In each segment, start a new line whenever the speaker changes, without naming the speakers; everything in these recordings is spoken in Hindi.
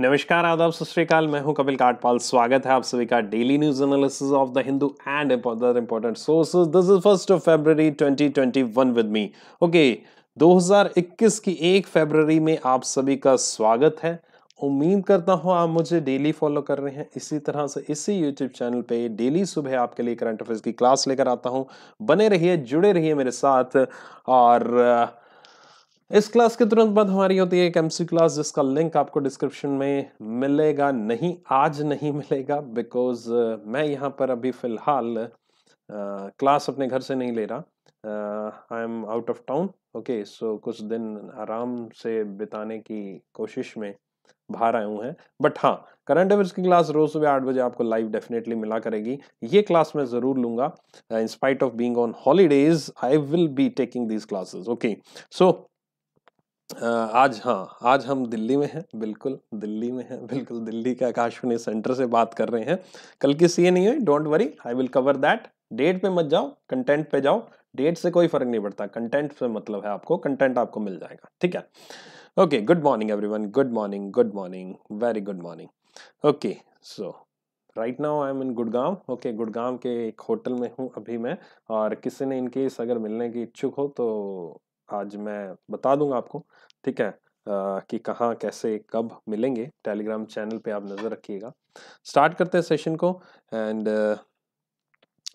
नमस्कार आदाब सत श्रीकाल मैं हूं कपिल काटपाल स्वागत है आप सभी का daily news analysis of the Hindu and other important sources this is first of February 2021 with me okay 2021 की एक फेबररी में आप सभी का स्वागत है उम्मीद करता हूँ आप मुझे डेली फॉलो कर रहे हैं इसी तरह से इसी यूट्यूब चैनल पे डेली सुबह आपके लिए करंट अफेयर्स की क्लास लेकर आता हूँ बने रहिए जुड़े रहिए मेरे साथ और इस क्लास के तुरंत बाद हमारी होती है एक एमसी क्लास जिसका लिंक आपको डिस्क्रिप्शन में मिलेगा नहीं आज नहीं मिलेगा बिकॉज uh, मैं यहाँ पर अभी फ़िलहाल क्लास uh, अपने घर से नहीं ले रहा I am out of town okay so कुछ दिन आराम से बिताने की कोशिश में बाहर आए हुए हैं बट हाँ करंट अफेयर्स की क्लास रोज सुबह आठ बजे आपको लाइव डेफिनेटली मिला करेगी ये क्लास मैं ज़रूर लूंगा in spite of being on holidays I will be taking these classes okay so आज हाँ आज हम दिल्ली में हैं बिल्कुल दिल्ली में हैं बिल्कुल दिल्ली के आकाशवाणी सेंटर से बात कर रहे हैं कल की सी नहीं हुई don't worry I will cover that date पे मत जाओ कंटेंट पे जाओ डेट से कोई फर्क नहीं पड़ता कंटेंट से मतलब है आपको कंटेंट आपको मिल जाएगा ठीक है okay good morning everyone good morning good morning very good morning okay so right now I am in Gurgaon okay Gurgaon के एक होटल में हूँ अभी मैं और किसी ने इनकेस अगर मिलने की इच्छुक हो तो आज मैं बता दूंगा आपको ठीक है कि कहाँ कैसे कब मिलेंगे टेलीग्राम चैनल पे आप नज़र रखिएगा स्टार्ट करते हैं सेशन को एंड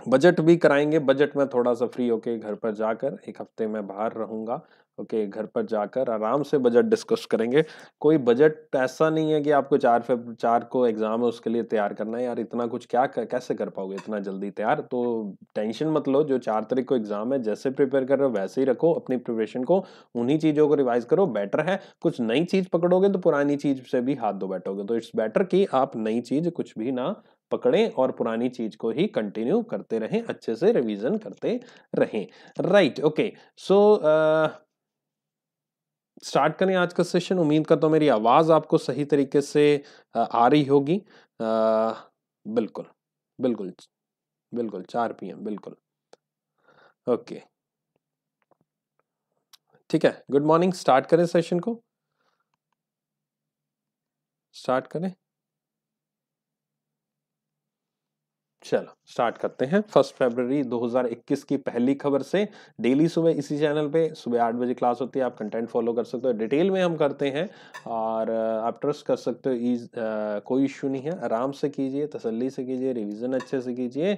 बजट uh, भी कराएंगे बजट में थोड़ा सा फ्री होके घर पर जाकर एक हफ्ते में बाहर रहूँगा ओके okay, घर पर जाकर आराम से बजट डिस्कस करेंगे कोई बजट ऐसा नहीं है कि आपको चार फेब चार को एग्ज़ाम है उसके लिए तैयार करना है यार इतना कुछ क्या कैसे कर पाओगे इतना जल्दी तैयार तो टेंशन मत लो जो चार तारीख को एग्ज़ाम है जैसे प्रिपेयर कर रहे हो वैसे ही रखो अपनी प्रिपरेशन को उन्हीं चीज़ों को रिवाइज करो बेटर है कुछ नई चीज़ पकड़ोगे तो पुरानी चीज़ से भी हाथ धो बैठोगे तो इट्स बेटर कि आप नई चीज़ कुछ भी ना पकड़ें और पुरानी चीज को ही कंटिन्यू करते रहें अच्छे से रिवीजन करते रहें राइट ओके सो स्टार्ट करें आज का सेशन उम्मीद करता हूँ मेरी आवाज़ आपको सही तरीके से आ रही होगी बिल्कुल बिल्कुल बिल्कुल चार पी एम बिल्कुल ओके ठीक है गुड मॉर्निंग स्टार्ट करें सेशन को स्टार्ट करें चलो स्टार्ट करते हैं फर्स्ट फरवरी 2021 की पहली खबर से डेली सुबह इसी चैनल पे सुबह आठ बजे क्लास होती है आप कंटेंट फॉलो कर सकते हो डिटेल में हम करते हैं और आप ट्रस्ट कर सकते हो ईज कोई इश्यू नहीं है आराम से कीजिए तसल्ली से कीजिए रिविज़न अच्छे से कीजिए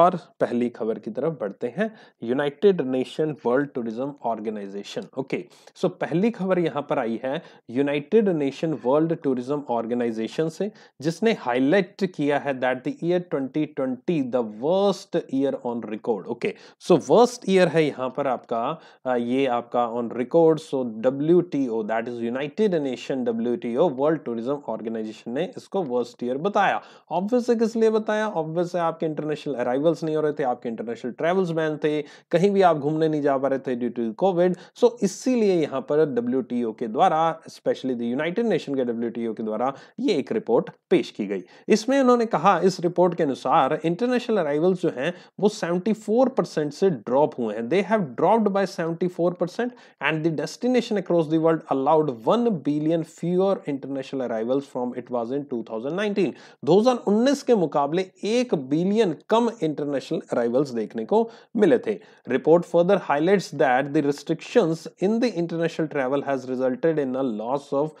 और पहली खबर की तरफ बढ़ते हैं United Nation World Tourism Organization okay so पहली खबर यहाँ पर आई है United Nation World Tourism Organization से जिसने हाईलाइट किया है दैट द ईयर ट्वेंटी सी the worst year on record okay so worst year है यहां पर आपका ये आपका on record so W T O that is United Nation W T O World Tourism Organization ने इसको वर्स्ट ईयर बताया ऑब्वियस है किस लिए बताया ऑब्वियस है आपके इंटरनेशनल अराइवल्स नहीं हो रहे थे आपके इंटरनेशनल ट्रेवल्स बैन थे कहीं भी आप घूमने नहीं जा पा रहे थे ड्यू टू कोविड सो इसीलिए यहां पर डब्ल्यू टी ओ के द्वारा स्पेशली द यूनाइटेड नेशन के डब्ल्यू टी ओ के द्वारा ये एक रिपोर्ट पेश की गई इसमें उन्होंने कहा इस रिपोर्ट के अनुसार इंटरनेशनल इंटरनेशनल अराइवल्स जो हैं वो 74 परसेंट से ड्रॉप हुए हैं they have dropped by 74 percent and the destination across the world allowed one billion fewer international arrivals from it was in 2019 2019 के मुकाबले एक बिलियन कम इंटरनेशनल अराइवल्स देखने को मिले थे report further highlights that the restrictions in the international travel has resulted in a loss of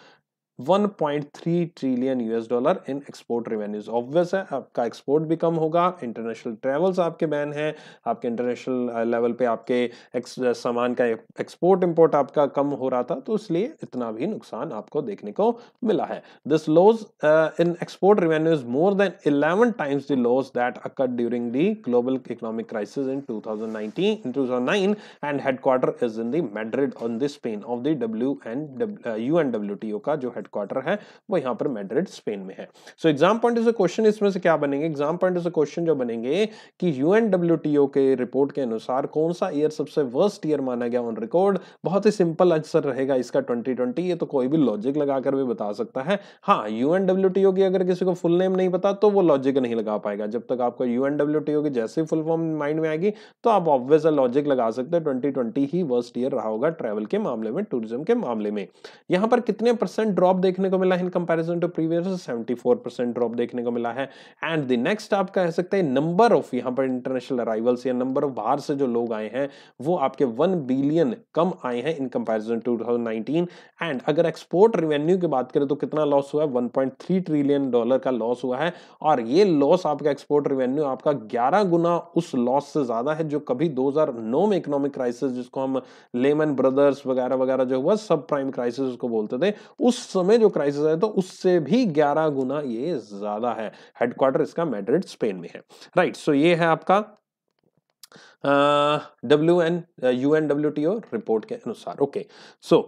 1.3 trillion US dollar in export revenues obvious है आपका एक्सपोर्ट भी कम होगा इंटरनेशनल ट्रेवल्स आपके बैन हैं आपके इंटरनेशनल लेवल uh, पे आपके uh, सामान का एक्सपोर्ट इंपोर्ट आपका कम हो रहा था तो इसलिए इतना भी नुकसान आपको देखने को मिला है this loss in export revenue is more than eleven times the loss that occur during the global economic crisis in two thousand nineteen and headquarter is in the Madrid on the Spain of the W and U N W T O का जो है हेडक्वार्टर है वो यहाँ पर मेड्रिड स्पेन में है so exam point is a question इसमें से क्या बनेंगे exam point is a question जो बनेंगे कि यूएनडब्ल्यूटीओ के रिपोर्ट के अनुसार कौन सा ईयर सबसे वर्स्ट ईयर माना गया ऑन रिकॉर्ड बहुत ही सिंपल आंसर रहेगा इसका ट्वेंटी ये तो कोई भी लॉजिक लगाकर भी बता सकता है हाँ यूएनडब्ल्यूटीओ की अगर किसी को फुल नेम नहीं पता तो वो लॉजिक नहीं लगा पाएगा जब तक आपको यूएनडब्ल्यूटीओ की जैसे फुल फॉर्म माइंड में आएगी तो आप ऑब्वियस लॉजिक लगा सकते हैं ट्वेंटी ही वर्स्ट ईयर रहा होगा ट्रेवल के मामले में टूरिज्म के मामले में यहां पर कितने परसेंट ड्रॉप ड्रॉप देखने को मिला है in comparison to previous seventy four percent drop देखने को मिला है एंड द नेक्स्ट आप कह सकते हैं नंबर ऑफ यहाँ पर इंटरनेशनल अराइवल्स या नंबर ऑफ बाहर से जो लोग आए हैं वो आपके वन बिलियन कम आए हैं इन कंपेरिजन टू एंड अगर एक्सपोर्ट रिवेन्यू की बात करें तो कितना लॉस हुआ है वन ट्रिलियन डॉलर का लॉस हुआ है और ये लॉस आपका एक्सपोर्ट रिवेन्यू आपका ग्यारह गुना उस लॉस से ज्यादा है जो कभी दो में इकोनॉमिक क्राइसिस जिसको हम लेमन ब्रदर्स वगैरह वगैरह जो हुआ सब प्राइम क्राइसिस उसको बोलते थे उस 1900 में जो क्राइसिस है तो उससे भी 11 गुना ये ज्यादा है हेडक्वार्टर इसका मैड्रिड स्पेन में है राइट right, सो so ये है आपका डब्ल्यू एन यू रिपोर्ट के अनुसार ओके सो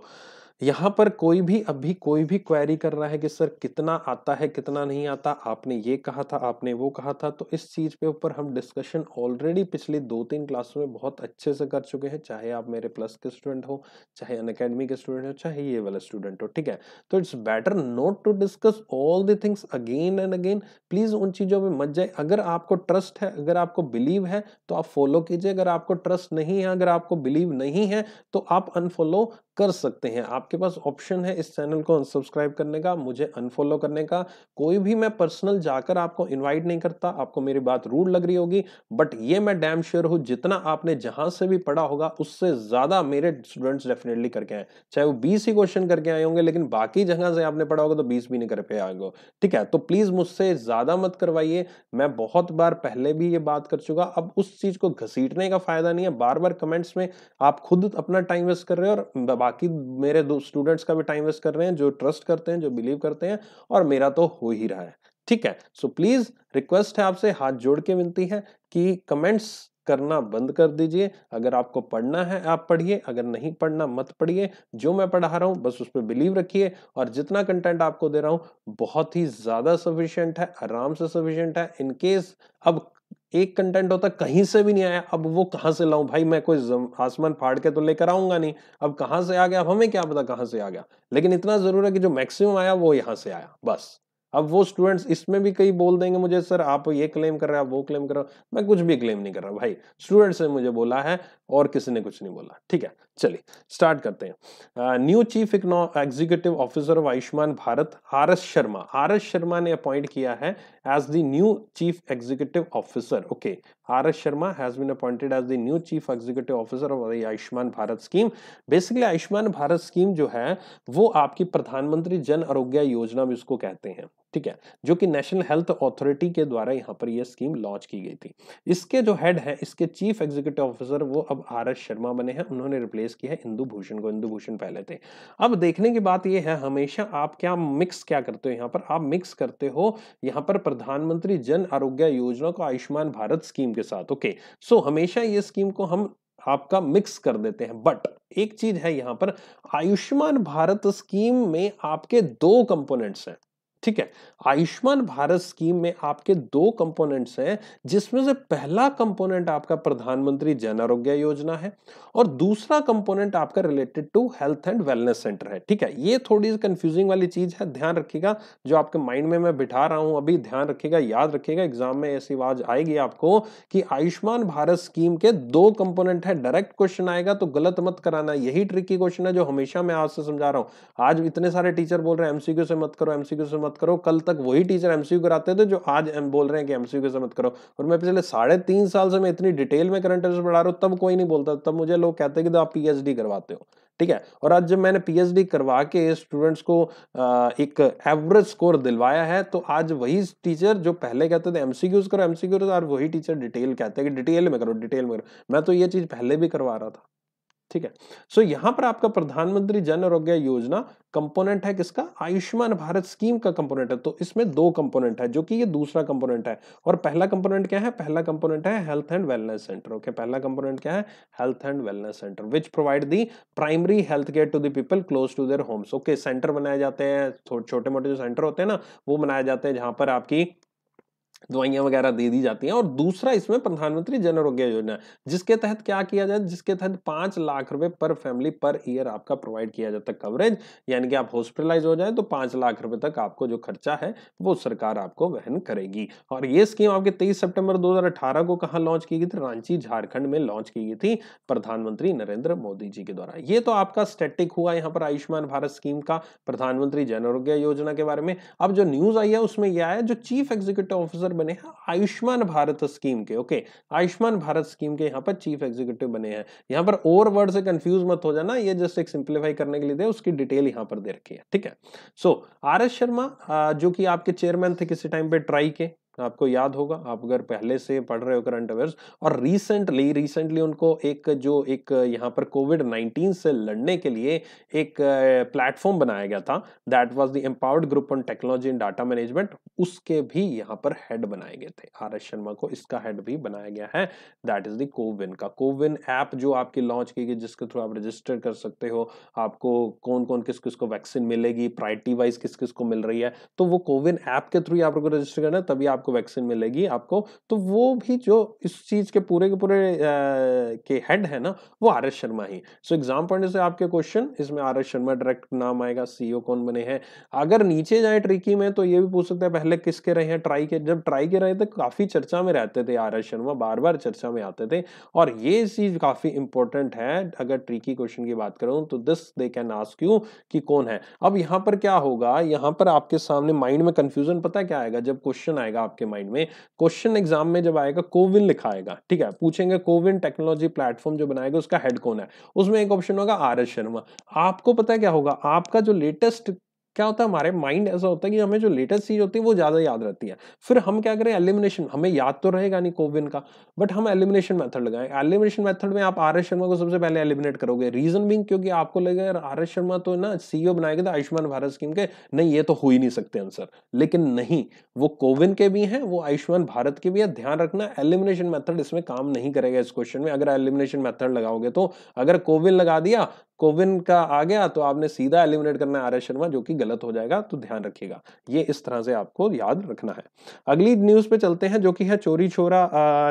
यहाँ पर कोई भी अभी कोई भी क्वेरी कर रहा है कि सर कितना आता है कितना नहीं आता आपने ये कहा था आपने वो कहा था तो इस चीज़ पे ऊपर हम डिस्कशन ऑलरेडी पिछले दो तीन क्लासों में बहुत अच्छे से कर चुके हैं चाहे आप मेरे प्लस के स्टूडेंट हो चाहे अन अकेडमी के स्टूडेंट हो चाहे ये वाला स्टूडेंट हो ठीक है तो it's better not to discuss all the things again and again please उन चीज़ों में मत जाए अगर आपको ट्रस्ट है अगर आपको बिलीव है तो आप फॉलो कीजिए अगर आपको ट्रस्ट नहीं है अगर आपको बिलीव नहीं है तो आप अनफॉलो कर सकते हैं आपके पास ऑप्शन है इस चैनल को अनसब्सक्राइब करने का मुझे अनफॉलो करने का कोई भी मैं पर्सनल जाकर आपको इनवाइट नहीं करता आपको मेरी बात रूड लग रही होगी बट ये मैं डैम श्योर हूँ जितना आपने जहाँ से भी पढ़ा होगा उससे ज़्यादा मेरे स्टूडेंट्स डेफिनेटली करके आए चाहे वो बीस ही क्वेश्चन करके आए होंगे लेकिन बाकी जगह से आपने पढ़ा होगा तो बीस भी नहीं कर आए आएंगे ठीक है तो प्लीज़ मुझसे ज़्यादा मत करवाइए मैं बहुत बार पहले भी ये बात कर चुका अब उस चीज़ को घसीटने का फायदा नहीं है बार बार कमेंट्स में आप खुद अपना टाइम वेस्ट कर रहे हो और बाकी मेरे दो स्टूडेंट्स का भी टाइम वेस्ट कर रहे हैं जो ट्रस्ट करते हैं जो बिलीव करते हैं और मेरा तो हो ही रहा है ठीक है सो प्लीज रिक्वेस्ट है आपसे हाथ जोड़ के विनती है कि कमेंट्स करना बंद कर दीजिए अगर आपको पढ़ना है आप पढ़िए अगर नहीं पढ़ना मत पढ़िए जो मैं पढ़ा रहा हूँ बस उस पर बिलीव रखिए और जितना कंटेंट आपको दे रहा हूँ बहुत ही ज़्यादा सफिशियंट है आराम से सफिशियंट है इनकेस अब एक कंटेंट होता कहीं से भी नहीं आया अब वो कहाँ से लाऊं भाई मैं कोई आसमान फाड़ के तो लेकर आऊंगा नहीं अब कहाँ से आ गया अब हमें क्या पता कहाँ से आ गया लेकिन इतना जरूर है कि जो मैक्सिमम आया वो यहाँ से आया बस अब वो स्टूडेंट्स इसमें भी कई बोल देंगे मुझे सर आप ये क्लेम कर रहे हैं आप वो क्लेम कर रहे हो मैं कुछ भी क्लेम नहीं कर रहा भाई स्टूडेंट्स ने मुझे बोला है और किसी ने कुछ नहीं बोला ठीक है चलिए स्टार्ट करते हैं न्यू चीफ इकनो executive officer of Ayushman Bharat R S Sharma R S Sharma ने अपॉइंट किया है as the new chief executive officer okay R S Sharma has been appointed as the new chief executive officer of Ayushman Bharat scheme basically Ayushman Bharat scheme जो है वो आपकी प्रधानमंत्री जन आरोग्य योजना भी उसको कहते हैं ठीक है जो कि नेशनल हेल्थ अथॉरिटी के द्वारा यहाँ पर यह स्कीम लॉन्च की गई थी इसके जो हेड है इसके चीफ एग्जीक्यूटिव ऑफिसर वो अब आर एस शर्मा बने हैं उन्होंने रिप्लेस किया है इंदू भूषण को इंदू भूषण पहले थे अब देखने की बात यह है हमेशा आप क्या मिक्स क्या करते हो यहाँ पर आप मिक्स करते हो यहाँ पर प्रधानमंत्री जन आरोग्य योजना को आयुष्मान भारत स्कीम के साथ ओके सो हमेशा ये स्कीम को हम आपका मिक्स कर देते हैं बट एक चीज है यहां पर आयुष्मान भारत स्कीम में आपके दो कंपोनेंट्स हैं ठीक है आयुष्मान भारत स्कीम में आपके दो कंपोनेंट्स हैं जिसमें से पहला कंपोनेंट आपका प्रधानमंत्री जन आरोग्य योजना है और दूसरा कंपोनेंट आपका related to health and wellness centre है ठीक है ये थोड़ी कंफ्यूजिंग वाली चीज है ध्यान रखिएगा जो आपके माइंड में मैं बिठा रहा हूं अभी ध्यान रखिएगा याद रखिएगा एग्जाम में ऐसी आवाज आएगी आपको कि आयुष्मान भारत स्कीम के दो कंपोनेंट है डायरेक्ट क्वेश्चन आएगा तो गलत मत कराना यही ट्रिकी क्वेश्चन है जो हमेशा मैं आज से समझा रहा हूं आज इतने सारे टीचर बोल रहे हैं एमसीक्यू से मत करो एमसीक्यू से मत मत करो कल तक वही टीचर एमसीयू कराते थे जो आज एम बोल रहे हैं कि एमसीयू कैसे मत करो और मैं पिछले साढ़े तीन साल से मैं इतनी डिटेल में करंट अफेयर्स पढ़ा रहा हूँ तब कोई नहीं बोलता तब मुझे लोग कहते हैं कि तो आप पीएचडी करवाते हो ठीक है और आज जब मैंने पीएचडी करवा के स्टूडेंट्स को एक एवरेज स्कोर दिलवाया है तो आज वही टीचर जो पहले कहते थे एमसीक्यूज करो एमसीक्यूज और वही टीचर डिटेल कहते हैं कि डिटेल में करो डिटेल में करो मैं तो ये चीज़ पहले भी करवा रहा था ठीक है सो so, यहाँ पर आपका प्रधानमंत्री जन आरोग्य योजना कंपोनेंट है किसका आयुष्मान भारत स्कीम का कंपोनेंट है तो इसमें दो कंपोनेंट है जो कि ये दूसरा कंपोनेंट है और पहला कंपोनेंट क्या है पहला कंपोनेंट है health and wellness centre okay पहला कंपोनेंट क्या है health and wellness centre which provide the primary health care to दीपल people close to their homes okay centre बनाए जाते हैं छोटे मोटे जो सेंटर होते हैं ना वो बनाए जाते हैं जहां पर आपकी दवाइयाँ वगैरह दे दी जाती हैं और दूसरा इसमें प्रधानमंत्री जन आरोग्य योजना जिसके तहत क्या किया जाए जिसके तहत पाँच लाख रुपए पर फैमिली पर ईयर आपका प्रोवाइड किया जाता है कवरेज यानी कि आप हॉस्पिटलाइज हो जाए तो पाँच लाख रुपए तक आपको जो खर्चा है वो सरकार आपको वहन करेगी और ये स्कीम आपके तेईस सेप्टेम्बर दो को कहाँ लॉन्च की गई थी रांची झारखंड में लॉन्च की गई थी प्रधानमंत्री नरेंद्र मोदी जी के द्वारा ये तो आपका स्टेटिक हुआ यहाँ पर आयुष्मान भारत स्कीम का प्रधानमंत्री जन आरोग्य योजना के बारे में अब जो न्यूज आई है उसमें यह आया जो चीफ एग्जीक्यूटिव ऑफिसर ऑफिसर बने हैं आयुष्मान भारत स्कीम के ओके आयुष्मान भारत स्कीम के यहाँ पर चीफ एग्जीक्यूटिव बने हैं यहाँ पर ओवर वर्ड से कंफ्यूज मत हो जाना ये जस्ट एक सिंप्लीफाई करने के लिए दे उसकी डिटेल यहाँ पर दे रखी है ठीक है सो आर एस शर्मा जो कि आपके चेयरमैन थे किसी टाइम पे ट्राई के आपको याद होगा आप अगर पहले से पढ़ रहे हो करंट अफेयर्स और रिसेंटली रिसेंटली उनको एक जो एक यहाँ पर कोविड 19 से लड़ने के लिए एक प्लेटफॉर्म बनाया गया था that was the empowered group on technology and data management उसके भी यहाँ पर हेड बनाए गए थे आर एस शर्मा को इसका हेड भी बनाया गया है दैट इज द कोविन का कोविन ऐप जो आपकी लॉन्च की गई जिसके थ्रू आप रजिस्टर कर सकते हो आपको कौन कौन किस किस को वैक्सीन मिलेगी प्रायरिटी वाइज किस किस को मिल रही है तो वो कोविन ऐप के थ्रू ही आपको रजिस्टर करना है तभी आप आपको वैक्सीन मिलेगी आपको तो वो भी जो इस चीज़ के पूरे के पूरे आ, के हेड है ना वो आर एस शर्मा ही सो एग्जाम पढ़ने से आपके क्वेश्चन इसमें आर एस शर्मा डायरेक्ट नाम आएगा सीईओ e कौन बने हैं अगर नीचे जाए ट्रिकी में तो ये भी पूछ सकते हैं पहले किसके रहे हैं ट्राई के जब ट्राई के रहे थे काफ़ी चर्चा में रहते थे आर एस शर्मा बार बार चर्चा में आते थे और ये चीज़ काफ़ी इंपॉर्टेंट है अगर ट्रिकी क्वेश्चन की बात करूं तो this they can ask you कि कौन है अब यहां पर क्या होगा यहां पर आपके सामने माइंड में कंफ्यूजन पता है क्या आएगा जब क्वेश्चन आएगा आपके माइंड में क्वेश्चन एग्जाम में जब आएगा कोविन लिखाएगा ठीक है पूछेंगे कोविन टेक्नोलॉजी प्लेटफॉर्म जो बनाएगा उसका हेड कौन है उसमें एक ऑप्शन होगा आर एस शर्मा आपको पता है क्या होगा आपका जो लेटेस्ट क्या होता है हमारे माइंड ऐसा होता है कि हमें जो लेटेस्ट चीज़ होती है वो ज़्यादा याद रहती है फिर हम क्या करें एलिमिनेशन हमें याद तो रहेगा नहीं कोविन का बट हम एलिमिनेशन मेथड लगाएं एलिमिनेशन मेथड में आप आर एस शर्मा को सबसे पहले एलिमिनेट करोगे रीजन बिंग क्योंकि आपको लगेगा यार आर एस शर्मा तो ना सीईओ बनाए गए थे आयुष्मान भारत स्कीम के नहीं ये तो हो ही नहीं सकते आंसर लेकिन नहीं वो कोविन के भी हैं वो आयुष्मान भारत के भी है ध्यान रखना एलिमिनेशन मेथड इसमें काम नहीं करेगा इस क्वेश्चन में अगर एलिमिनेशन मेथड लगाओगे तो अगर कोविन लगा दिया कोविन का आ गया तो आपने सीधा एलिमिनेट करना है आर शर्मा जो कि गलत हो जाएगा तो ध्यान रखिएगा ये इस तरह से आपको याद रखना है अगली न्यूज पे चलते हैं जो कि है Chauri Chaura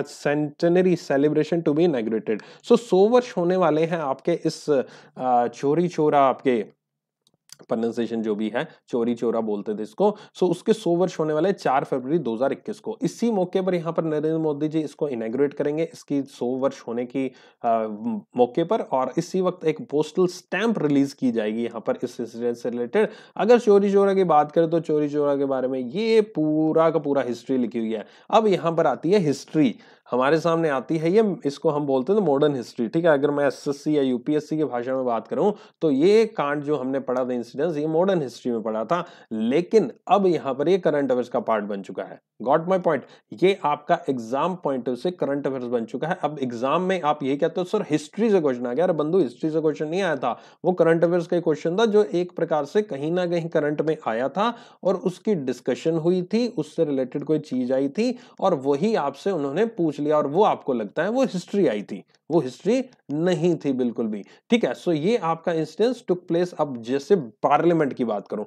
centenary celebration to be inaugurated सो सो वर्ष होने वाले हैं आपके इस आ, चोरी छोरा आपके प्रोनाउंसिएशन जो भी है चोरी चोरा बोलते थे इसको सो उसके सौ वर्ष होने वाले चार फरवरी 2021 को इसी मौके पर यहाँ पर नरेंद्र मोदी जी इसको इनाग्रेट करेंगे इसकी सौ वर्ष होने की आ, मौके पर और इसी वक्त एक पोस्टल स्टैंप रिलीज की जाएगी यहाँ पर इस इंसिडेंट से रिलेटेड अगर चोरी चोरा की बात करें तो चोरी चोरा के बारे में ये पूरा का पूरा हिस्ट्री लिखी हुई है अब यहाँ पर आती है हिस्ट्री हमारे सामने आती है ये इसको हम बोलते हैं मॉडर्न हिस्ट्री ठीक है अगर मैं एसएससी या यूपीएससी की भाषा में बात करूं तो ये कांड जो हमने पढ़ा था इंसिडेंस ये मॉडर्न हिस्ट्री में पढ़ा था लेकिन अब यहां पर ये करंट अफेयर्स का पार्ट बन चुका है गॉट माई पॉइंट ये आपका एग्जाम पॉइंट से करंट अफेयर्स बन चुका है अब एग्जाम में आप ये कहते हो सर हिस्ट्री से क्वेश्चन आ गया अरे बंधु हिस्ट्री से क्वेश्चन नहीं आया था वो करंट अफेयर्स का क्वेश्चन था जो एक प्रकार से कहीं ना कहीं करंट में आया था और उसकी डिस्कशन हुई थी उससे रिलेटेड कोई चीज आई थी और वही आपसे उन्होंने पूछ लिया और वो आपको लगता है वो हिस्ट्री आई थी वो हिस्ट्री नहीं थी बिल्कुल भी ठीक है सो so ये आपका इंस्टेंस टुक प्लेस अब जैसे पार्लियामेंट की बात करूं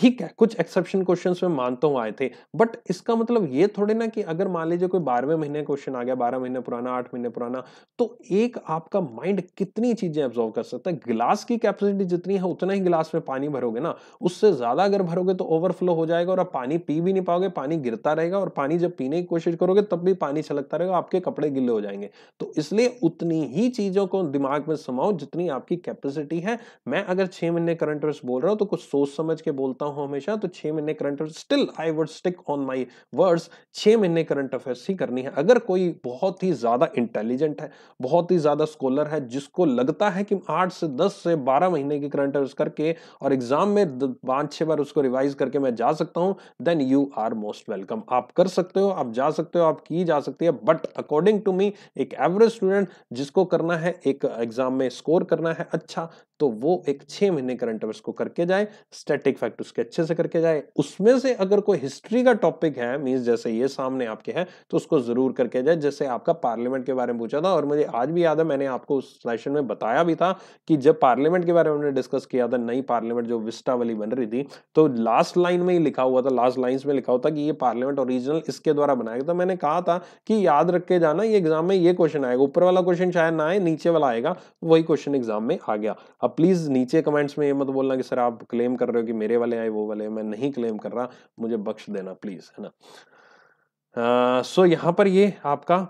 ठीक है कुछ एक्सेप्शन क्वेश्चन में मानता हूँ आए थे बट इसका मतलब ये थोड़े ना कि अगर मान लीजिए कोई बारहवें महीने क्वेश्चन आ गया बारह महीने पुराना आठ महीने पुराना तो एक आपका माइंड कितनी चीजें एब्जॉर्व कर सकता है गिलास की कैपेसिटी जितनी है उतना ही गिलास में पानी भरोगे ना उससे ज्यादा अगर भरोगे तो ओवरफ्लो हो जाएगा और आप पानी पी भी नहीं पाओगे पानी गिरता रहेगा और पानी जब पीने की कोशिश करोगे तब भी पानी छलकता रहेगा आपके कपड़े गिले हो जाएंगे तो इसलिए उतनी ही चीजों को दिमाग में समाओ जितनी आपकी कैपेसिटी है मैं अगर छह महीने करंट बोल रहा हूँ तो कुछ सोच समझ के बोलता हूँ रहा हूं हमेशा तो छह महीने current affair still I would stick on my words छह महीने करंट अफेयर्स ही करनी है अगर कोई बहुत ही ज़्यादा इंटेलिजेंट है बहुत ही ज़्यादा स्कॉलर है जिसको लगता है कि आठ से दस से बारह महीने की करंट अफेयर्स करके और एग्जाम में पांच छह बार उसको रिवाइज करके मैं जा सकता हूं then you are most welcome आप कर सकते हो आप जा सकते हो आप की जा सकती है बट अकॉर्डिंग टू मी एक एवरेज स्टूडेंट जिसको करना है एक एग्जाम में स्कोर करना है अच्छा तो वो एक छह महीने करंट अफेयर्स को करके जाए स्टैटिक फैक्ट उसके कि अच्छे से करके जाए उसमें से अगर कोई हिस्ट्री का टॉपिक है मीन्स जैसे ये सामने आपके हैं तो उसको जरूर करके जाए जैसे आपका पार्लियामेंट के बारे में पूछा था और मुझे आज भी याद है मैंने आपको उस सेशन में बताया भी था कि जब पार्लियामेंट के बारे में हमने डिस्कस किया था नई पार्लियामेंट जो विस्टा वाली बन रही थी तो लास्ट लाइन में ही लिखा हुआ था लास्ट लाइन में लिखा हुआ था कि ये पार्लियामेंट ओरिजिनल इसके द्वारा बनाया गया था मैंने कहा था कि याद रख के जाना ये एग्जाम में ये क्वेश्चन आएगा ऊपर वाला क्वेश्चन शायद ना आए नीचे वाला आएगा वही क्वेश्चन एग्जाम में आ गया अब प्लीज नीचे कमेंट्स में ये मत बोलना कि सर आप क्लेम कर रहे हो कि मेरे वाले आई वो वाले मैं नहीं क्लेम कर रहा मुझे बख्श देना प्लीज़ है ना सो हाँ, so यहाँ पर ये आपका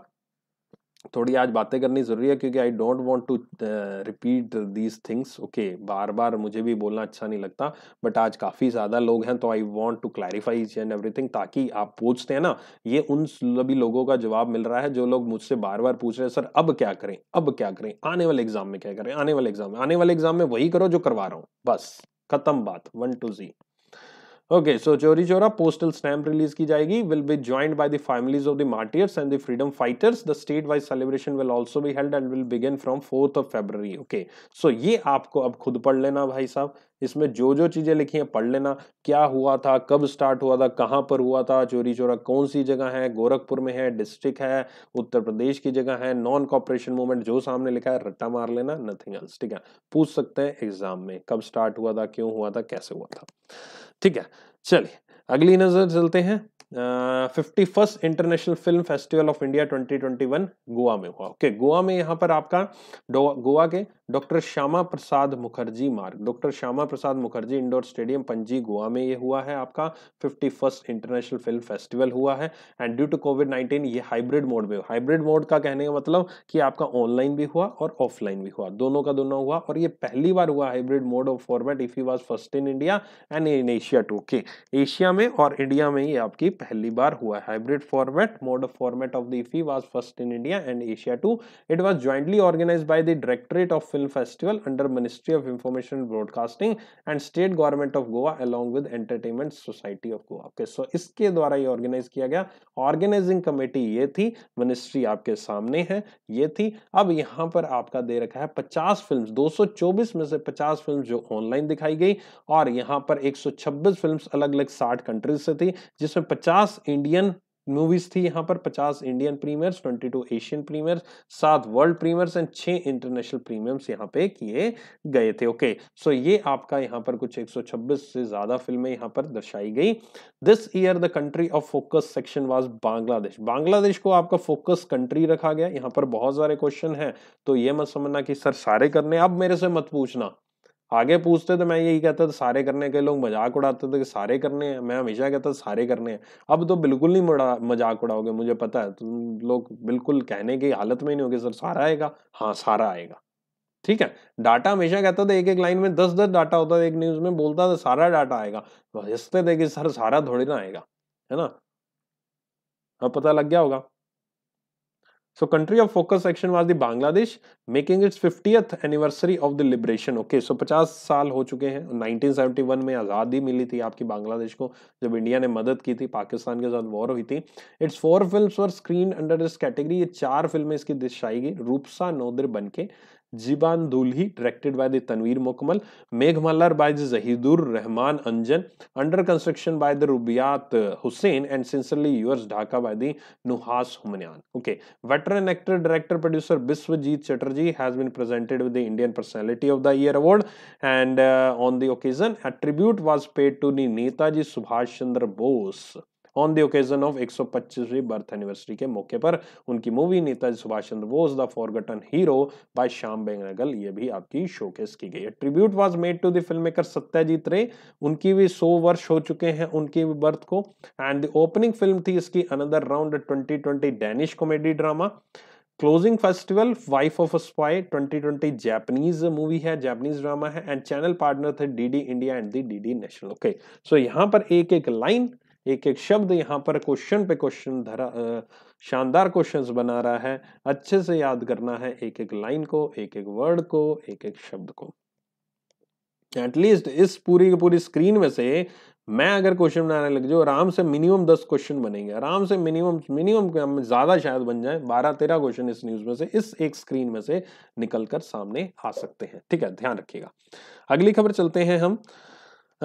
थोड़ी आज बातें करनी ज़रूरी है क्योंकि I don't want to repeat these things okay बार बार मुझे भी बोलना अच्छा नहीं लगता बट आज काफ़ी ज़्यादा लोग हैं तो I want to clarify each and everything ताकि आप पूछते हैं ना ये उन सभी लोगों का जवाब मिल रहा है जो लोग मुझसे बार बार पूछ रहे हैं सर अब क्या करें अब क्या करें आने वाले एग्जाम में क्या करें आने वाले एग्जाम में आने वाले एग्जाम में वही करो जो करवा रहा हूँ बस खत्म बात वन टू जी okay so Chauri Chaura postal stamp release की जाएगी will be joined by the families of the martyrs and the freedom fighters the state wise celebration will also be held and will begin from fourth of February okay so ये आपको अब खुद पढ़ लेना भाई साहब इसमें जो जो चीज़ें लिखी हैं पढ़ लेना क्या हुआ था कब स्टार्ट हुआ था कहाँ पर हुआ था चोरी चोरा कौन सी जगह है गोरखपुर में है डिस्ट्रिक्ट है उत्तर प्रदेश की जगह है नॉन कॉपरेशन मूवमेंट जो सामने लिखा है रट्टा मार लेना नथिंग एल्स ठीक है पूछ सकते हैं एग्जाम में कब स्टार्ट हुआ था क्यों हुआ था कैसे हुआ था ठीक है चलिए अगली नज़र चलते हैं fifty first international film festival of India 2021 Goa में हुआ ओके गोवा में यहाँ पर आपका गोवा के doctor Shyama Prasad Mukherjee Marg doctor Shyama Prasad Mukherjee indoor stadium Panaji Goa में ये हुआ है आपका fifty first international film festival हुआ है and due to covid nineteen ये हाइब्रिड मोड में हुआ हाइब्रिड मोड का कहने का मतलब कि आपका ऑनलाइन भी हुआ और ऑफलाइन भी हुआ दोनों का दोनों हुआ और ये पहली बार हुआ hybrid mode of format if you was first in India and in Asia too के एशिया में और इंडिया में ही आपकी पहली बार हुआ hybrid format mode format of the IFFI was first in India and Asia too it was jointly organised by the directorate of film festival under ministry of information broadcasting and state government of Goa along with entertainment society of Goa okay so इसके द्वारा ये ऑर्गेनाइज किया गया ऑर्गेनाइजिंग कमेटी ये थी मिनिस्ट्री आपके सामने है ये थी अब यहाँ पर आपका दे रखा है पचास फिल्म 224 में से 50 फिल्म जो ऑनलाइन दिखाई गई और यहाँ पर 126 फिल्म्स अलग अलग 60 कंट्रीज से थी जिसमें 50 50 इंडियन मूवीज थी यहाँ पर 50 इंडियन प्रीमियर्स 22 एशियन प्रीमियर्स सात वर्ल्ड प्रीमियर्स एंड छह इंटरनेशनल प्रीमियम्स यहाँ पे किए गए थे ओके okay, सो so ये आपका यहाँ पर कुछ 126 से ज्यादा फिल्में यहाँ पर दर्शाई गई this year the country of focus section was Bangladesh Bangladesh को आपका फोकस कंट्री रखा गया यहाँ पर बहुत सारे क्वेश्चन है तो ये मत समझना कि सर सारे करने अब मेरे से मत पूछना आगे पूछते तो मैं यही कहता था सारे करने के लोग मजाक उड़ाते थे कि सारे करने हैं मैं हमेशा कहता था सारे करने हैं अब तो बिल्कुल नहीं मुड़ा मजाक उड़ाओगे मुझे पता है तुम तो लोग बिल्कुल कहने की हालत में ही नहीं होगी सर सारा आएगा हाँ सारा आएगा ठीक है डाटा हमेशा कहता था एक एक लाइन में दस दस डाटा होता था एक न्यूज में बोलता था सारा डाटा आएगा हंसते थे कि सर सारा थोड़ी ना आएगा है ना अब पता लग गया होगा So country of focus section was the Bangladesh making its 50th anniversary of the liberation. Okay, so 50 साल हो चुके हैं 1971 में आज़ादी मिली थी आपकी बांग्लादेश को जब इंडिया ने मदद की थी पाकिस्तान के साथ वॉर हुई थी it's four films were screen under this category ये चार फिल्में इसकी दिशाएगी रूपसा नौदर बन के Jiban Dulhi, directed by the Tanvir Mokmal, Meghmalar by the Zahidur Rahman Anjan, under construction by the Rubiat Hussain, and sincerely yours Dhaka by the Nuhas Humanyan. Okay, veteran actor, director, producer Biswajit Chatterjee has been presented with the Indian Personality of the Year award, and uh, on the occasion, a tribute was paid to the Netaji Subhash Chandra Bose. On the occasion of 125वीं बर्थ एनिवर्सरी के मौके पर उनकी movie Netaji Subhash Chandra Bose the forgotten hero by Shyam Benegal ये भी आपकी शोकेस की गई है tribute was made to the film maker Satyajit Ray उनकी भी सौ वर्ष हो चुके हैं उनकी भी बर्थ को एंड द ओपनिंग फिल्म थी इसकी another round twenty twenty Danish comedy drama closing festival wife of spy 2020 Japanese movie है जापानीज ड्रामा है एंड चैनल पार्टनर थे DD India and the DD national okay so यहाँ पर एक एक लाइन एक एक शब्द यहाँ पर क्वेश्चन पे क्वेश्चन धरा शानदार क्वेश्चंस बना रहा है अच्छे से याद करना है एक एक लाइन को एक एक वर्ड को एक एक शब्द को एटलीस्ट इस पूरी की पूरी स्क्रीन में से मैं अगर क्वेश्चन बनाने लग जाऊँ आराम से मिनिमम दस क्वेश्चन बनेंगे आराम से मिनिमम मिनिमम ज़्यादा शायद बन जाए बारह तेरह क्वेश्चन इस न्यूज़ में से इस एक स्क्रीन में से निकल कर सामने आ सकते हैं ठीक है ध्यान रखिएगा अगली खबर चलते हैं हम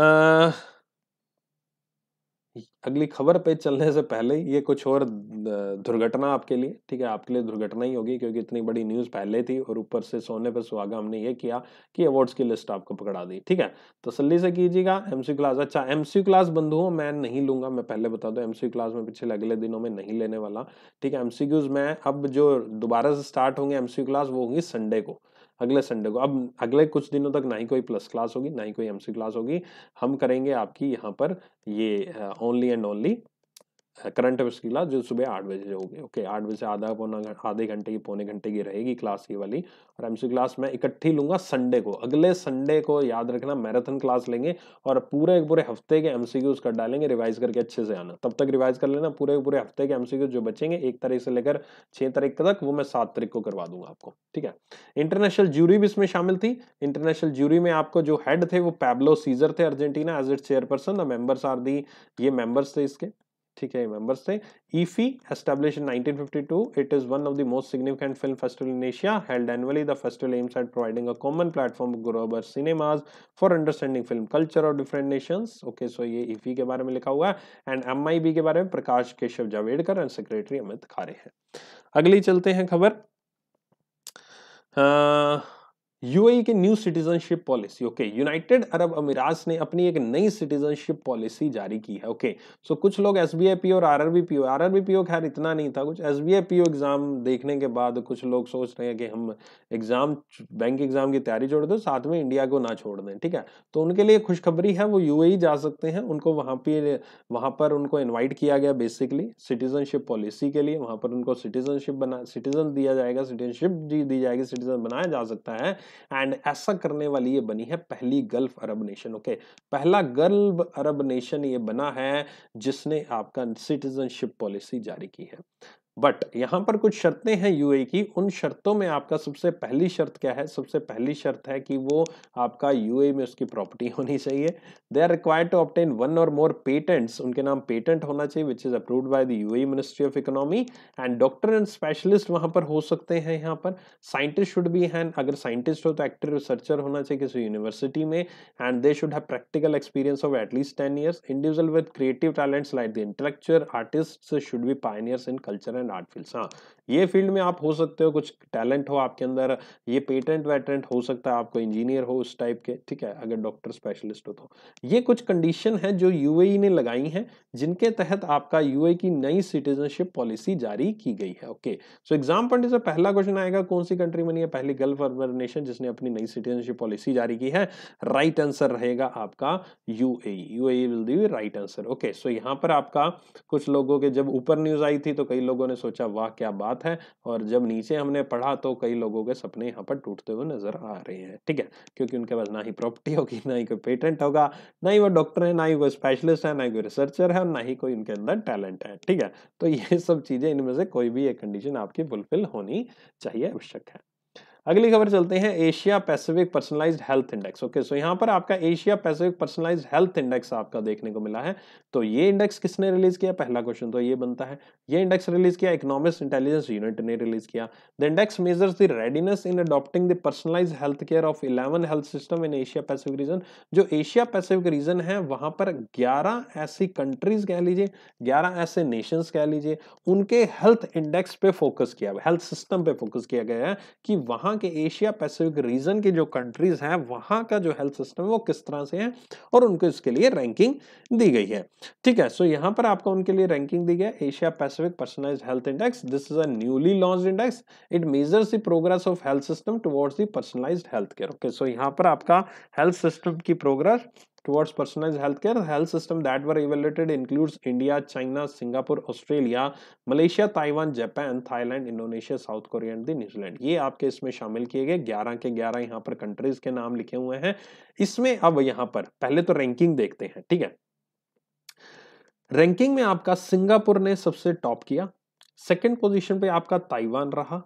आ, अगली खबर पे चलने से पहले ये कुछ और दुर्घटना आपके लिए ठीक है आपके लिए दुर्घटना ही होगी क्योंकि इतनी बड़ी न्यूज़ पहले थी और ऊपर से सोने पर सुहागा हमने ये किया कि अवार्ड्स की लिस्ट आपको पकड़ा दी ठीक है तसल्ली तो से कीजिएगा एम क्लास अच्छा एम क्लास बंधुओं मैं नहीं लूंगा मैं पहले बता दू एम क्लास में पिछले अगले दिनों में नहीं लेने वाला ठीक है एम में अब जो दोबारा से स्टार्ट होंगे एम क्लास वो होंगी संडे को अगले संडे को अब अगले कुछ दिनों तक ना ही कोई प्लस क्लास होगी ना ही कोई एमसी क्लास होगी हम करेंगे आपकी यहाँ पर ये only and only current affairs की क्लास जो सुबह आठ बजे होगी ओके आठ बजे से आधा पौना आधे घंटे की पौने घंटे की रहेगी क्लास ये वाली और सी क्लास मैं इकट्ठी लूंगा संडे को अगले संडे को याद रखना मैराथन क्लास लेंगे और पूरे पूरे हफ्ते के एमसीक्यूज कर डालेंगे रिवाइज करके अच्छे से आना तब तक रिवाइज कर लेना पूरे पूरे हफ्ते के एमसीक्यू जो बचेंगे एक तारीख से लेकर छह तारीख तक वो मैं सात तारीख को करवा दूंगा आपको ठीक है इंटरनेशनल ज्यूरी भी इसमें शामिल थी इंटरनेशनल ज्यूरी में आपको जो हेड थे वो पैब्लो सीजर थे Argentina as it chairperson the members are the ये मेंबर्स थे इसके ठीक है मेंबर्स थे IFFI establish in 1952 it is one of the most significant film festival in Asia held annually the festival aims at providing a common platform global cinemas for understanding film culture of different nations okay so ये ईफी e e के बारे में लिखा हुआ है एंड एम के बारे में प्रकाश केशव जावेडकर एंड सेक्रेटरी अमित खारे हैं अगली चलते हैं खबर यूएई की new citizenship policy okay United Arab Emirates ने अपनी एक नई सिटीजनशिप पॉलिसी जारी की है ओके okay. सो so, कुछ लोग एस बी आई पी और R R B P O R R B P O खैर इतना नहीं था कुछ S B I P O exam देखने के बाद कुछ लोग सोच रहे हैं कि हम एग्ज़ाम बैंक एग्ज़ाम की तैयारी छोड़ दो साथ में इंडिया को ना छोड़ दें ठीक है तो उनके लिए खुशखबरी है वो यू e जा सकते हैं उनको वहाँ पे वहाँ पर उनको इन्वाइट किया गया बेसिकली सिटीजनशिप पॉलिसी के लिए वहाँ पर उनको सिटीजनशिप बना सिटीजन दिया जाएगा सिटीजनशिप दी जाएगी सिटीजन बनाया जा सकता है एंड ऐसा करने वाली ये बनी है पहली गल्फ अरब नेशन ओके पहला गल्फ अरब नेशन ये बना है जिसने आपका सिटीजनशिप पॉलिसी जारी की है बट यहाँ पर कुछ शर्तें हैं यूए की उन शर्तों में आपका सबसे पहली शर्त क्या है सबसे पहली शर्त है कि वो आपका यूए में उसकी प्रॉपर्टी होनी चाहिए they are required to obtain one or more patents उनके नाम पेटेंट होना चाहिए which is approved by the UAE ministry of economy and doctor and specialist वहाँ पर हो सकते हैं यहाँ पर साइंटिस्ट शुड बी हैं अगर साइंटिस्ट हो तो एक्टिव रिसर्चर होना चाहिए किसी यूनिवर्सिटी में and they should have practical experience of at least ten years individual with creative talents like the intellectual artist should be pioneers in culture and art fields. ये फील्ड में आप हो सकते हो कुछ टैलेंट हो आपके अंदर ये पेटेंट वेटेंट हो सकता है आपको इंजीनियर हो उस टाइप के ठीक है अगर डॉक्टर स्पेशलिस्ट हो तो ये कुछ कंडीशन है जो यूएई ने लगाई है जिनके तहत आपका यूएई की नई सिटीजनशिप पॉलिसी जारी की गई है ओके सो एग्जाम पंडित से पहला क्वेश्चन आएगा कौन सी कंट्री बनी है पहली गल्फ अर्बर नेशन जिसने अपनी नई सिटीजनशिप पॉलिसी जारी की है राइट आंसर रहेगा आपका A you will the right answer okay so यहाँ पर आपका कुछ लोगों के जब ऊपर न्यूज आई थी तो कई लोगों ने सोचा वाह क्या बात बात है और जब नीचे हमने पढ़ा तो कई लोगों के सपने यहाँ पर टूटते हुए नजर आ रहे हैं ठीक है क्योंकि उनके पास ना ही प्रॉपर्टी होगी ना ही कोई पेटेंट होगा ना ही वो डॉक्टर है ना ही कोई स्पेशलिस्ट है ना ही कोई रिसर्चर है और ना ही कोई उनके अंदर टैलेंट है ठीक है तो ये सब चीज़ें इनमें से कोई भी एक कंडीशन आपकी फुलफिल होनी चाहिए आवश्यक है अगली खबर चलते हैं Asia Pacific personalised health index okay so यहाँ पर आपका Asia Pacific personalised health index आपका देखने को मिला है तो ये इंडेक्स किसने रिलीज किया पहला क्वेश्चन तो ये बनता है ये इंडेक्स रिलीज किया इकोनॉमिक्स इंटेलिजेंस यूनिट ने रिलीज किया the index measures the readiness in adopting the personalise health care of eleven health system in Asia Pacific region जो एशिया पैसिफिक रीजन है वहां पर ग्यारह ऐसी कंट्रीज कह लीजिए ग्यारह ऐसे नेशंस कह लीजिए उनके हेल्थ इंडेक्स पे फोकस किया हेल्थ सिस्टम पे फोकस किया गया है कि वहां वहाँ के एशिया पैसिफिक रीजन के जो कंट्रीज हैं वहाँ का जो हेल्थ सिस्टम है वो किस तरह से है और उनको इसके लिए रैंकिंग दी गई है ठीक है सो so यहाँ पर आपको उनके लिए रैंकिंग दी गई है Asia Pacific personalise health index this is a newly launch index it measures the progress of health system towards the personalise health care okay so यहाँ पर आपका हेल्थ सिस्टम की progress towards personalized healthcare, the health system that were evaluated includes India, China, Singapore, Australia, Malaysia, Taiwan, Japan, Thailand, Indonesia, South Korea and the New Zealand. ye aapke isme shamil kiye gaye 11 ke 11 yahan par countries ke naam likhe hue hain isme ab yahan par pehle to ranking dekhte hain theek hai ranking में आपका सिंगापुर ने सबसे टॉप किया सेकंड पोजीशन पे आपका ताइवान रहा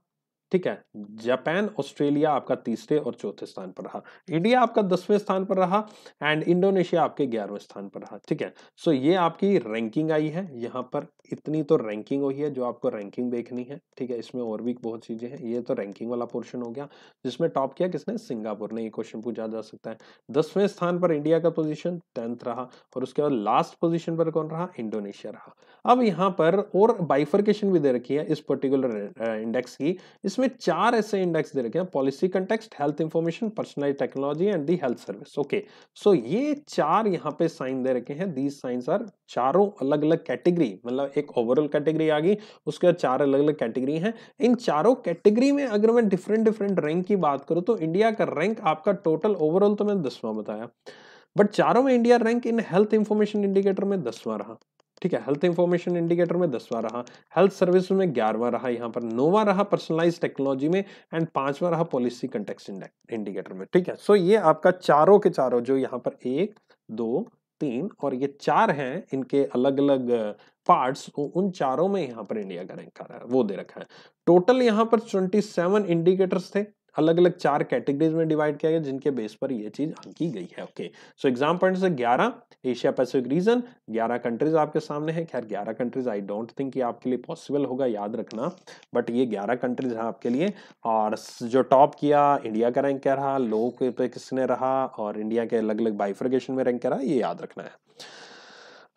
ठीक है जापान ऑस्ट्रेलिया आपका तीसरे और चौथे स्थान पर रहा इंडिया आपका दसवें स्थान पर रहा एंड इंडोनेशिया आपके ग्यारहवें स्थान पर रहा ठीक है सो so, ये आपकी रैंकिंग आई है यहाँ पर इतनी तो रैंकिंग हुई है जो आपको रैंकिंग देखनी है ठीक है इसमें और भी बहुत चीज़ें हैं ये तो रैंकिंग वाला पोर्शन हो गया जिसमें टॉप किया किसने सिंगापुर ने ये क्वेश्चन पूछा जा सकता है दसवें स्थान पर इंडिया का पोजीशन टेंथ रहा और उसके बाद लास्ट पोजीशन पर कौन रहा इंडोनेशिया रहा अब यहाँ पर और बाइफर्केशन भी दे रखी है इस पर्टिकुलर इंडेक्स की इसमें चार ऐसे इंडेक्स दे रखे हैं policy context health information personal technology and the health service okay so ये चार यहाँ पे साइन दे रखे हैं दीज साइंस आर चारों अलग अलग कैटेगरी मतलब एक ओवरऑल कैटेगरी आ गई उसके बाद चार अलग अलग कैटेगरी हैं इन चारों कैटेगरी में अगर मैं डिफरेंट डिफरेंट रैंक की बात करूँ तो इंडिया का रैंक आपका टोटल ओवरऑल तो मैंने दसवां बताया बट चारों में India rank in health information indicator में दसवां रहा ठीक है हेल्थ इंफॉर्मेशन इंडिकेटर में दसवां रहा हेल्थ सर्विस में ग्यारहवां रहा यहाँ पर नौवां रहा पर्सनलाइज टेक्नोलॉजी में एंड पांचवा रहा पॉलिसी कंटेक्स इंडिकेटर में ठीक है सो so, ये आपका चारों के चारों जो यहाँ पर एक दो तीन और ये चार हैं इनके अलग अलग पार्ट्स उन चारों में यहाँ पर इंडिया का रैंक आ रहा है वो दे रखा है टोटल यहाँ पर 27 इंडिकेटर्स थे अलग अलग चार कैटेगरीज में डिवाइड किया गया जिनके बेस पर यह चीज आंकी गई है ओके सो एग्जाम पॉइंट से 11 एशिया पैसिफिक रीजन 11 कंट्रीज आपके सामने है खैर 11 कंट्रीज आई डोंट थिंक ये आपके लिए पॉसिबल होगा याद रखना बट ये 11 कंट्रीज हैं आपके लिए और जो टॉप किया इंडिया का रैंक क्या रहा लो पे किसने रहा और इंडिया के अलग अलग बाइफर्गेशन में रैंक क्या रहा ये याद रखना है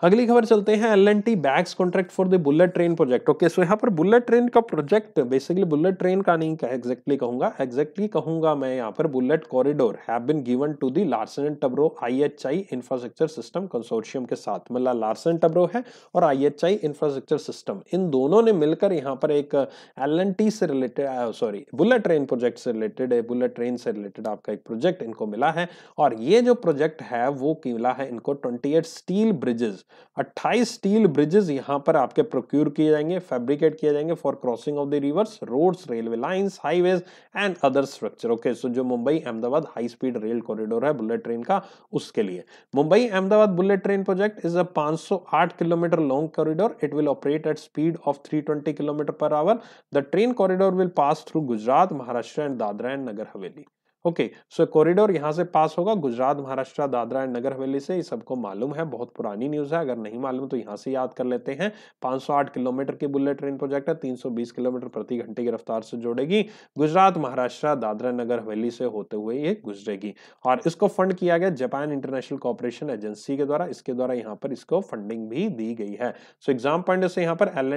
अगली खबर चलते हैं L and T bags contract for the bullet train project okay so यहाँ पर बुलेट ट्रेन का प्रोजेक्ट बेसिकली बुलेट ट्रेन का नहीं एग्जैक्टली कहूंगा एग्जैक्टली कहूंगा मैं यहाँ पर bullet corridor have been given to the Larsen and Toubro I infrastructure system consortium के साथ मतलब लार्सन टब्रो है और आई इंफ्रास्ट्रक्चर सिस्टम इन दोनों ने मिलकर यहाँ पर एक एल एंड टी से related sorry bullet train project से रिलेटेड है बुलेट ट्रेन से रिलेटेड आपका एक प्रोजेक्ट इनको मिला है और ये जो प्रोजेक्ट है वो मिला है इनको ट्वेंटी एट स्टील ब्रिजेस अट्ठाईस स्टील ब्रिजेस यहाँ पर आपके प्रोक्योर किए जाएंगे फैब्रिकेट किए जाएंगे for crossing of the rivers roads railway lines highways and other structure okay so जो Mumbai Ahmedabad high speed rail corridor है बुलेट ट्रेन का उसके लिए Mumbai Ahmedabad bullet train project is a 508 kilometre long corridor it will operate at speed of three kilometre per hour the train corridor will pass through Gujarat Maharashtra and Dadra and Nagar Haveli okay so corridor यहां से पास होगा गुजरात महाराष्ट्र दादरा एंड नगर हवेली से ये सबको मालूम है बहुत पुरानी न्यूज़ है अगर नहीं मालूम तो यहां से याद कर लेते हैं 508 किलोमीटर की बुलेट ट्रेन प्रोजेक्ट है 320 किलोमीटर प्रति घंटे की रफ्तार से जोड़ेगी गुजरात महाराष्ट्र दादरा नगर हवेली से होते हुए ये गुजरेगी और इसको फंड किया गया जापान इंटरनेशनल कॉपरेशन एजेंसी के द्वारा इसके द्वारा यहाँ पर इसको फंडिंग भी दी गई है सो एग्जाम पॉइंट से यहाँ पर एल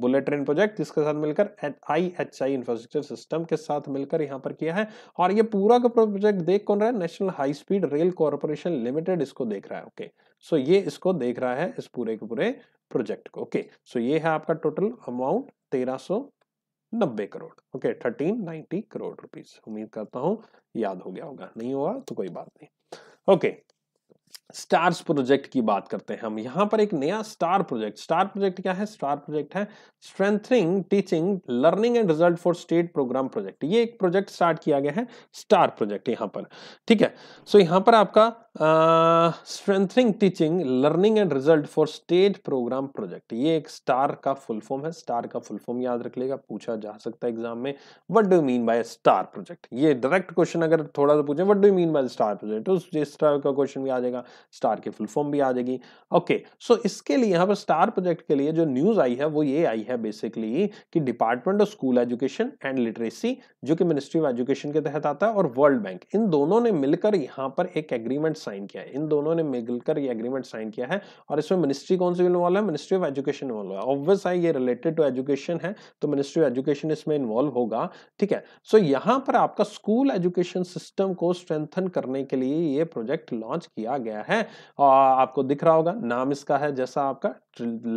बुलेट ट्रेन प्रोजेक्ट जिसके साथ मिलकर I H I infrastructure system के साथ मिलकर यहाँ पर किया है और ये पूरा का प्रोजेक्ट देख कौन रहा है national high speed rail corporation limited इसको देख रहा है ओके सो ये इसको देख रहा है इस पूरे के पूरे प्रोजेक्ट को ओके सो ये है आपका टोटल अमाउंट तेरह नब्बे crore okay thirteen ninety crore rupees उम्मीद करता हूँ याद हो गया होगा नहीं हुआ तो कोई बात नहीं ओके स्टार्स प्रोजेक्ट की बात करते हैं हम यहाँ पर एक नया स्टार प्रोजेक्ट स्टार प्रोजेक्ट क्या है स्टार प्रोजेक्ट है strengthening teaching learning and result for state program project ये एक प्रोजेक्ट स्टार्ट किया गया है स्टार प्रोजेक्ट यहाँ पर ठीक है सो so, यहाँ पर आपका strengthening teaching learning and result for state program project ये एक स्टार का फुल फॉर्म है स्टार का फुल फॉर्म याद रख लेगा पूछा जा सकता है एग्जाम में what do mean by star project ये डायरेक्ट क्वेश्चन अगर थोड़ा सा पूछे what do mean by star project उस तरह का क्वेश्चन भी आ जाएगा स्टार की फुल फॉर्म भी आ जाएगी ओके okay, सो so इसके लिए यहाँ पर स्टार प्रोजेक्ट के लिए जो न्यूज आई है वो ये आई है बेसिकली कि department of school education and literacy जो कि मिनिस्ट्री ऑफ एजुकेशन के तहत आता है और वर्ल्ड बैंक इन दोनों ने मिलकर यहाँ पर एक एग्रीमेंट साइन किया है इन दोनों ने मिलकर ये एग्रीमेंट साइन किया है और इसमें मिनिस्ट्री कौन सी इन्वॉल्व है मिनिस्ट्री ऑफ एजुकेशन इन्वॉल्व है ऑब्वियस है ये रिलेटेड टू एजुकेशन है तो मिनिस्ट्री ऑफ एजुकेशन इसमें इन्वॉल्व होगा ठीक है सो so, यहाँ पर आपका स्कूल एजुकेशन सिस्टम को स्ट्रेंथन करने के लिए ये प्रोजेक्ट लॉन्च किया गया है और आपको दिख रहा होगा नाम इसका है जैसा आपका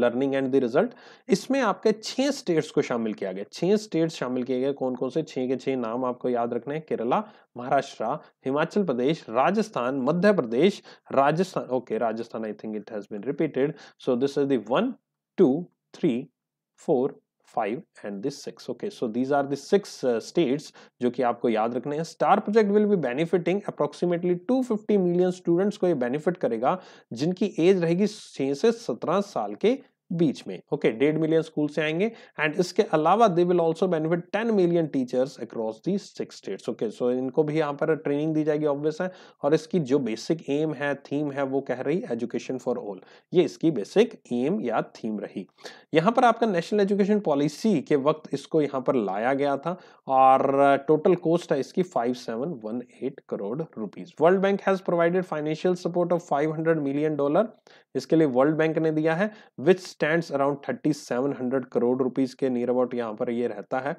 लर्निंग एंड द रिजल्ट इसमें आपके छह स्टेट्स को शामिल किया गया छह स्टेट्स शामिल किए गए कौन कौन से छह के छह नाम आपको याद रखने हैं केरला महाराष्ट्र हिमाचल प्रदेश राजस्थान मध्य Pradesh, Rajasthan. Okay, Rajasthan, I think it has been repeated. So this is the 1, 2, 3, 4, 5 and this 6. Okay, so these are the 6 uh, states जो कि आपको याद रखने हैं. Star Project will be benefiting approximately 250 million students को ये benefit करेगा जिनकी age रहेगी 6 से 17 साल के बीच में ओके डेढ़ मिलियन स्कूल से आएंगे एंड इसके अलावा they will also benefit ten million teachers across the six states okay so इनको भी यहाँ पर ट्रेनिंग दी जाएगी ऑब्वियस है और इसकी जो बेसिक एम है थीम है वो कह रही एजुकेशन फॉर ऑल ये इसकी बेसिक एम या थीम रही यहाँ पर आपका नेशनल एजुकेशन पॉलिसी के वक्त इसको यहाँ पर लाया गया था और टोटल कोस्ट है इसकी five seven one eight crore rupees world bank has provided financial support of five hundred million dollar इसके लिए वर्ल्ड बैंक ने दिया है which stand around thirty seven hundred crore rupees के नियर अबाउट यहाँ पर ये रहता है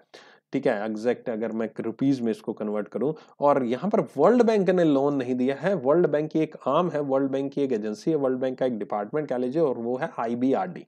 ठीक है एग्जैक्ट अगर मैं रुपीज में इसको कन्वर्ट करूं और यहाँ पर वर्ल्ड बैंक ने लोन नहीं दिया है वर्ल्ड बैंक की एक आम है वर्ल्ड बैंक की एक एजेंसी है वर्ल्ड बैंक का एक डिपार्टमेंट कह लीजिए और वो है आईबीआरडी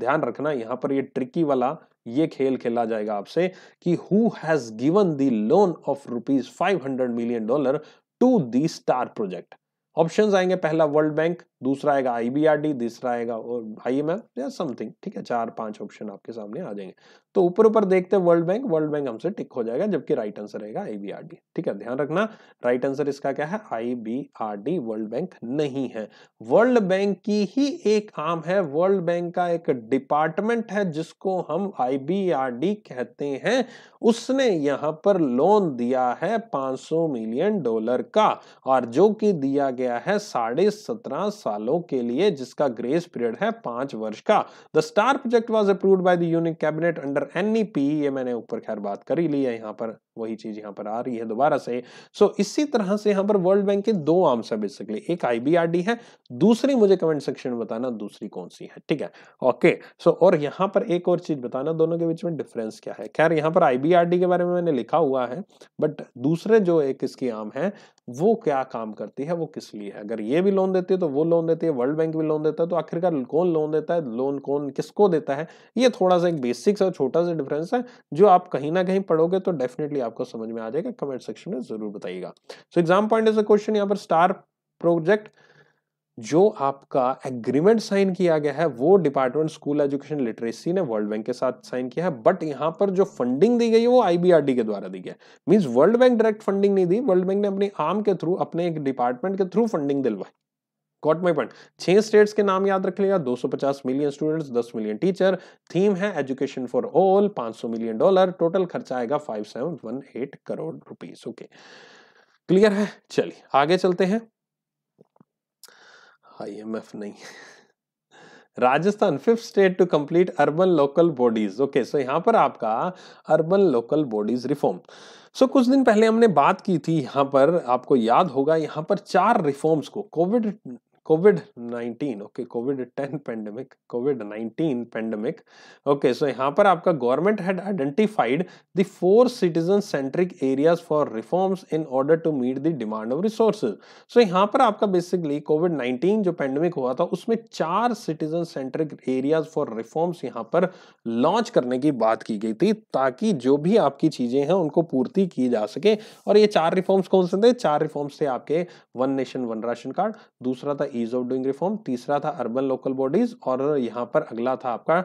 ध्यान रखना यहाँ पर ये ट्रिकी वाला ये खेल खेला जाएगा आपसे कि who has given the loan of rupees hundred million dollar to the star project option आएंगे पहला वर्ल्ड बैंक दूसरा आएगा आईबीआरडी तीसरा आएगा और आईएमएफ या समथिंग ठीक है चार पांच ऑप्शन आपके सामने आ जाएंगे तो ऊपर ऊपर देखते हैं वर्ल्ड बैंक वर्ल्ड बैंक हमसे टिक हो जाएगा जबकि राइट आंसर रहेगा आईबीआरडी ठीक है ध्यान रखना राइट आंसर इसका क्या है आईबीआरडी वर्ल्ड बैंक नहीं है वर्ल्ड बैंक की ही एक आम है वर्ल्ड बैंक का एक डिपार्टमेंट है जिसको हम आईबीआरडी कहते हैं उसने यहाँ पर लोन दिया है सौ मिलियन डॉलर का और जो कि दिया गया गया है साढ़े सत्रह सालों के लिए जिसका ग्रेस पीरियड है पांच वर्ष का the star project was approve by the unique cabinet under NEP ये मैंने ऊपर खैर बात कर ही ली है यहाँ पर वही चीज यहाँ पर आ रही है दोबारा से सो इसी तरह से यहाँ पर वर्ल्ड बैंक के दो आर्म्स है बेसिकली एक आईबीआरडी है दूसरी मुझे कमेंट सेक्शन में बताना दूसरी कौन सी है ठीक है ओके सो और यहाँ पर एक और चीज बताना दोनों के बीच में डिफरेंस क्या है खैर यहाँ पर आईबीआरडी के बारे में मैंने लिखा हुआ है बट दूसरे जो एक इसकी आर्म है वो क्या काम करती है वो किस लिए है अगर ये भी लोन देती है तो वो लोन देती है वर्ल्ड बैंक भी लोन देता है तो आखिरकार कौन लोन देता है लोन कौन किसको देता है ये थोड़ा सा एक बेसिक और छोटा सा डिफरेंस है जो आप कहीं ना कहीं पढ़ोगे तो डेफिनेटली भी आपको समझ में आ जाएगा कमेंट सेक्शन में जरूर बताइएगा so exam point is a question यहाँ पर स्टार प्रोजेक्ट जो आपका एग्रीमेंट साइन किया गया है वो डिपार्टमेंट स्कूल एजुकेशन लिटरेसी ने वर्ल्ड बैंक के साथ साइन किया है बट यहाँ पर जो फंडिंग दी गई है वो आईबीआरडी के द्वारा दी गई है means world bank direct funding नहीं दी वर्ल्ड बैंक ने अपने आम के थ्रू अपने एक डिपार्टमेंट के थ्रू फंडिंग दिलवाई गॉट माई पॉइंट छह स्टेट्स के नाम याद रख लिया 250 million students 10 million teacher theme है education for all 500 million dollar total खर्चा आएगा 5718 करोड़ रुपीस ओके क्लियर है चलिए आगे चलते हैं आईएमएफ नहीं Rajasthan fifth state to complete urban local bodies okay so यहाँ पर आपका urban local bodies reform so कुछ दिन पहले हमने बात की थी यहाँ पर आपको याद होगा यहाँ पर चार रिफॉर्म्स को covid covid nineteen okay covid ten pandemic covid nineteen pandemic okay so यहाँ पर आपका government had identified the four citizen centric areas for reforms in order to meet the demand of resources so यहाँ पर आपका बेसिकली कोविड नाइनटीन जो पेंडेमिक हुआ था उसमें चार citizen centric areas for reforms यहाँ पर लॉन्च करने की बात की गई थी ताकि जो भी आपकी चीजें हैं उनको पूर्ति की जा सके और ये चार रिफॉर्म्स कौन से थे चार रिफॉर्म्स थे आपके one nation one ration card दूसरा था ईज ऑफ डूइंग रिफॉर्म तीसरा था अर्बन लोकल बॉडीज और यहाँ पर अगला था आपका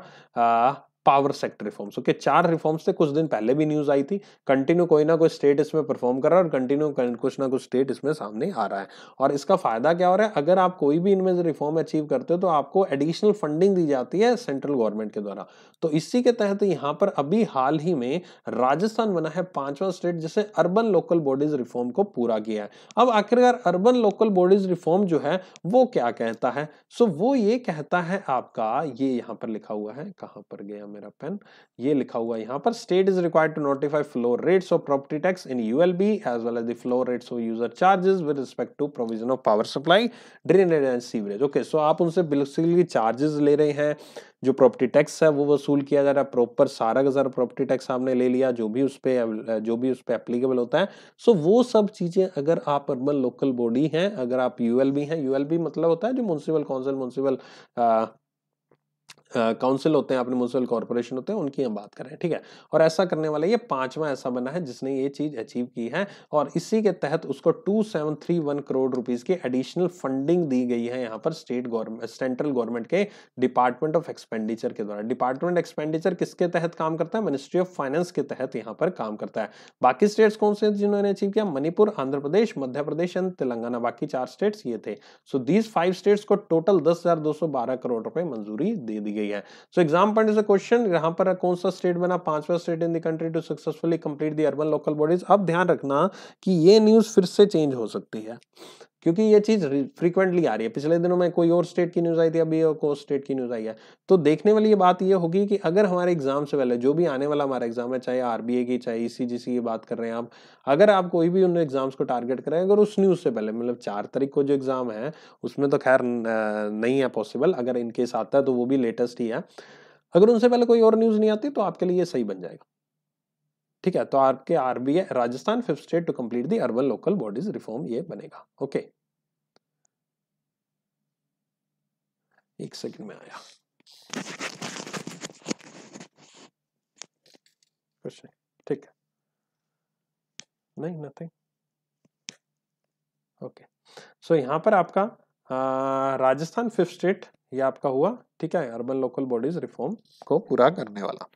पावर सेक्टर रिफॉर्म्स ओके चार रिफॉर्म्स थे कुछ दिन पहले भी न्यूज आई थी कंटिन्यू कोई ना कोई स्टेट इसमें परफॉर्म कर रहा है और कंटिन्यू कुछ ना कुछ स्टेट इसमें सामने आ रहा है और इसका फायदा क्या हो रहा है अगर आप कोई भी इनमें रिफॉर्म अचीव करते हो तो आपको एडिशनल फंडिंग दी जाती है सेंट्रल गवर्नमेंट के द्वारा तो इसी के तहत यहाँ पर अभी हाल ही में राजस्थान बना है पांचवा स्टेट जिसे अर्बन लोकल बॉडीज रिफॉर्म को पूरा किया है अब आखिरकार अर्बन लोकल बॉडीज रिफॉर्म जो है वो क्या कहता है सो वो ये कहता है आपका ये यहाँ पर लिखा हुआ है कहाँ पर गया मैं मेरा पेन ये लिखा हुआ है यहाँ पर state is required to notify floor rates of property tax in U L B as well as the floor rates of user charges with respect to provision of power supply drainage and sewerage okay so आप उनसे बेसिकली चार्जेस ले रहे हैं जो प्रॉपर्टी टैक्स है वो वसूल किया जा रहा है प्रॉपर सारा का सारा प्रॉपर्टी टैक्स आपने ले लिया जो भी उस पर जो भी उस पर एप्लीकेबल होता है सो वो सब चीज़ें अगर आप अर्बन लोकल बॉडी हैं अगर आप यूएलबी हैं यूएलबी मतलब होता है जो म्यूनसिपल काउंसिल म्यूनसिपल काउंसिल होते हैं अपने म्यूनसिपल कॉरपोरेशन होते हैं उनकी हम बात करें ठीक है और ऐसा करने वाला ये पांचवा ऐसा बना है जिसने ये चीज़ अचीव की है और इसी के तहत उसको two seven three one crore rupees की एडिशनल फंडिंग दी गई है यहाँ पर स्टेट गवर्नमेंट सेंट्रल गवर्नमेंट के डिपार्टमेंट ऑफ एक्सपेंडिचर के द्वारा डिपार्टमेंट एक्सपेंडिचर किसके तहत काम करता है मिनिस्ट्री ऑफ फाइनेंस के तहत यहाँ पर काम करता है बाकी स्टेट्स कौन से जिन्होंने अचीव किया मणिपुर आंध्र प्रदेश मध्य प्रदेश एंड तेलंगाना बाकी चार स्टेट्स ये थे सो दीज फाइव स्टेट्स को टोटल दस करोड़ रुपए मंजूरी दे दी गई है so exam point is a question यहाँ पर कौन सा स्टेट बना पांचवा state in the country to successfully complete the urban local bodies अब ध्यान रखना कि ये न्यूज फिर से चेंज हो सकती है क्योंकि ये चीज फ्रीक्वेंटली आ रही है पिछले दिनों में कोई और स्टेट की न्यूज आई थी अभी और कोई स्टेट की न्यूज आई है तो देखने वाली ये बात ये होगी कि अगर हमारे एग्जाम से पहले जो भी आने वाला हमारा एग्जाम है चाहे आरबीए की चाहे ईसीजी e की बात कर रहे हैं आप अगर आप कोई भी उन एग्जाम्स को टारगेट करें अगर उस न्यूज से पहले मतलब चार तारीख को जो एग्जाम है उसमें तो खैर नहीं है पॉसिबल अगर इनकेस आता है तो वो भी लेटेस्ट ही है अगर उनसे पहले कोई और न्यूज नहीं आती तो आपके लिए सही बन जाएगा ठीक है तो आपके RBI Rajasthan fifth state to complete the urban local bodies reform ये बनेगा ओके एक सेकंड में आया कुछ ठीक है नहीं नथिंग ओके सो यहां पर आपका राजस्थान फिफ्थ स्टेट ये आपका हुआ ठीक है अर्बन लोकल बॉडीज रिफॉर्म को पूरा करने वाला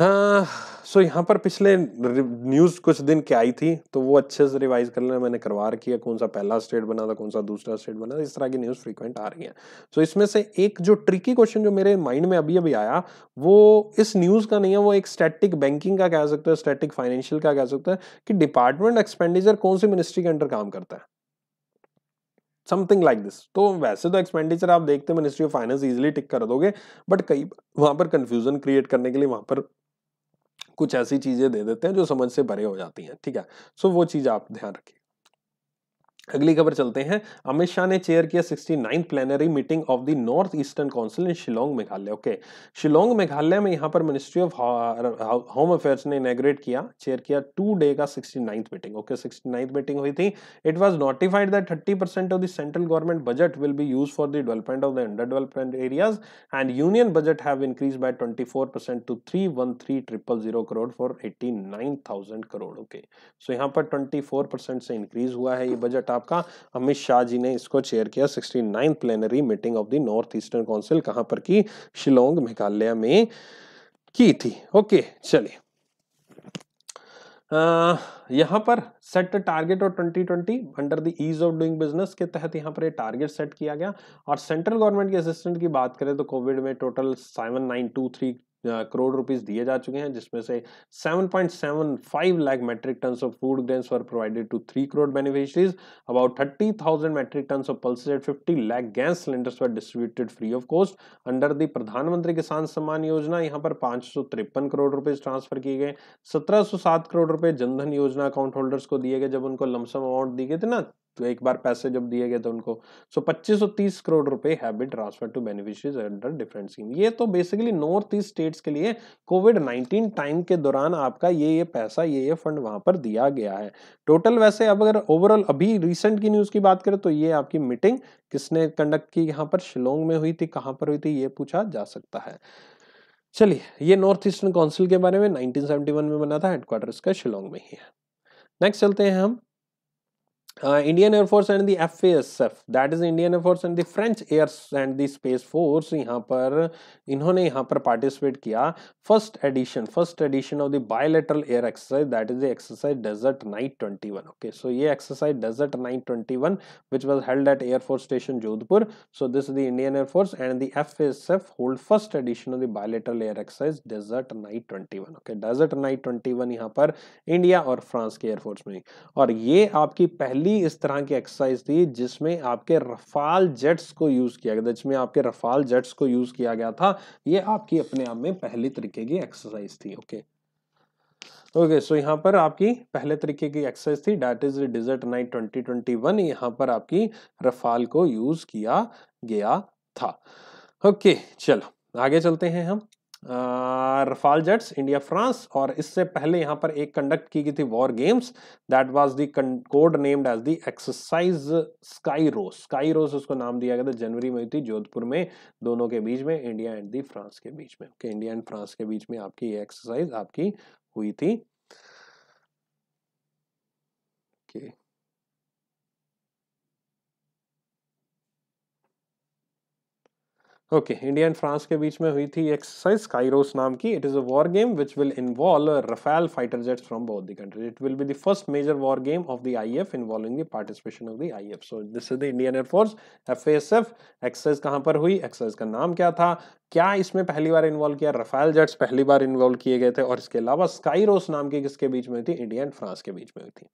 हाँ सो यहाँ पर पिछले न्यूज़ कुछ दिन के आई थी तो वो अच्छे से रिवाइज कर लेना मैंने करवा रखी है कौन सा पहला स्टेट बना था कौन सा दूसरा स्टेट बना था इस तरह की न्यूज़ फ्रीक्वेंट आ रही है सो so, इसमें से एक जो ट्रिकी क्वेश्चन जो मेरे माइंड में अभी अभी आया वो इस न्यूज़ का नहीं है वो एक स्टैटिक बैंकिंग का कह सकते हैं स्टैटिक फाइनेंशियल का कह सकते हैं कि डिपार्टमेंट एक्सपेंडिचर कौन सी मिनिस्ट्री के अंडर काम करता है समथिंग लाइक दिस तो वैसे तो एक्सपेंडिचर आप देखते ministry of finance easily tick कर दोगे बट कई वहां पर कंफ्यूजन क्रिएट करने के लिए वहां पर कुछ ऐसी चीज़ें दे देते हैं जो समझ से भरे हो जाती हैं ठीक है सो so, वो चीज़ आप ध्यान रखिए अगली खबर चलते हैं अमित शाह ने चेयर किया sixty nine plenary meeting of the north eastern council in Shillong Meghalaya okay Shillong Meghalaya में यहां पर मिनिस्ट्री ऑफ होम अफेयर्स ने इनग्रेट किया चेयर किया टू डे का sixty ninth meeting okay sixty ninth meeting हुई थी it was notified that thirty percent of the central government budget will be use for the development of the under development areas and union budget have increase by 24 percent to three one three triple zero crore for eighty nine thousand crore okay so यहाँ पर ट्वेंटी फोर परसेंट से इंक्रीज हुआ है ये बजट आपका अमित शाह जी ने इसको चेयर किया sixty ninth plenary meeting of the north eastern council कहाँ पर की शिलोंग मेघालय में की थी ओके चलिए यहाँ पर सेट टारगेट और 2020 under the ease of doing business के तहत यहाँ पर ये टारगेट सेट किया गया और सेंट्रल गवर्नमेंट के असिस्टेंट की बात करें तो कोविड में total seven nine two three crore rupees दिए जा चुके हैं जिसमें से 7.75 lakh metric tonne of food grains were provided to three crore beneficiaries about 30,000 metric tonne of pulse 50 lakh gas cylinders were distributed free of cost under the Pradhan Mantri Kisan सम्मान योजना यहाँ पर तिरपन करोड़ रुपीज ट्रांसफर किए गए सत्रह करोड़ रुपए जनधन योजना अकाउंट होल्डर्स को दिए गए जब उनको लमसम अमाउंट दी गए थे ना तो एक बार पैसे जब दिए गए थे उनको सो पच्चीस सौ तीस करोड़ रुपए have been transfer to beneficiaries under different scheme ये तो बेसिकली नॉर्थ ईस्ट स्टेट्स के लिए कोविड नाइनटीन टाइम के दौरान आपका ये ये पैसा ये ये फंड वहां पर दिया गया है टोटल वैसे अब अगर ओवरऑल अभी रिसेंट की न्यूज की बात करें तो ये आपकी मीटिंग किसने कंडक्ट की यहाँ पर शिलोंग में हुई थी कहाँ पर हुई थी ये पूछा जा सकता है चलिए ये नॉर्थ ईस्टर्न काउंसिल के बारे में 1971 में बना था हेडक्वार्टर इसका शिलोंग में ही है नेक्स्ट चलते हैं हम uh, Indian Air Force and the FASF that is Indian Air Force and the French Air and the Space Force यहाँ पर इन्होंने यहाँ पर पार्टिसिपेट किया first edition first edition of the bilateral air exercise that is the exercise desert knight twenty one okay so ये exercise desert knight twenty one which was held at air force station Jodhpur so this the Indian air force and the F S F hold first edition of the bilateral air exercise desert knight twenty one okay desert knight twenty one यहाँ पर इंडिया और फ्रांस के एयरफोर्स में और ये आपकी पहली पहली इस तरह की एक्सरसाइज थी जिसमें आपके रफाल जेट्स को यूज़ किया गया जिसमें आपके रफाल जेट्स को यूज़ किया गया था ये आपकी अपने आप में पहली तरीके की एक्सरसाइज थी ओके ओके सो यहाँ पर आपकी पहले तरीके की एक्सरसाइज थी that is desert knight 2021 twenty one यहाँ पर आपकी रफाल को यूज़ किया गया था ओके okay, चलो आगे चलते हैं हम रफाल जेट्स इंडिया फ्रांस और इससे पहले यहाँ पर एक कंडक्ट की गई थी war games that was the code named as the exercise Skyros Skyros उसको नाम दिया गया था जनवरी में हुई थी जोधपुर में दोनों के बीच में इंडिया एंड दी फ्रांस के बीच में ओके इंडिया एंड फ्रांस के बीच में आपकी ये एक्सरसाइज आपकी हुई थी okay. Okay India and France के बीच में हुई थी एक्सरसाइज काइरोस नाम की it is a war game which will involve Rafale fighter jets from both the countries it will be the first major war game of the I F involving the participation of the I F so this is the Indian air force F S F exercise कहाँ पर हुई एक्सरसाइज का नाम क्या था क्या इसमें पहली बार इन्वॉल्व किया रफेल जेट्स पहली बार इन्वॉल्व किए गए थे और इसके अलावा स्काईरोस नाम की किसके बीच में थी इंडिया एंड फ्रांस के बीच में हुई थी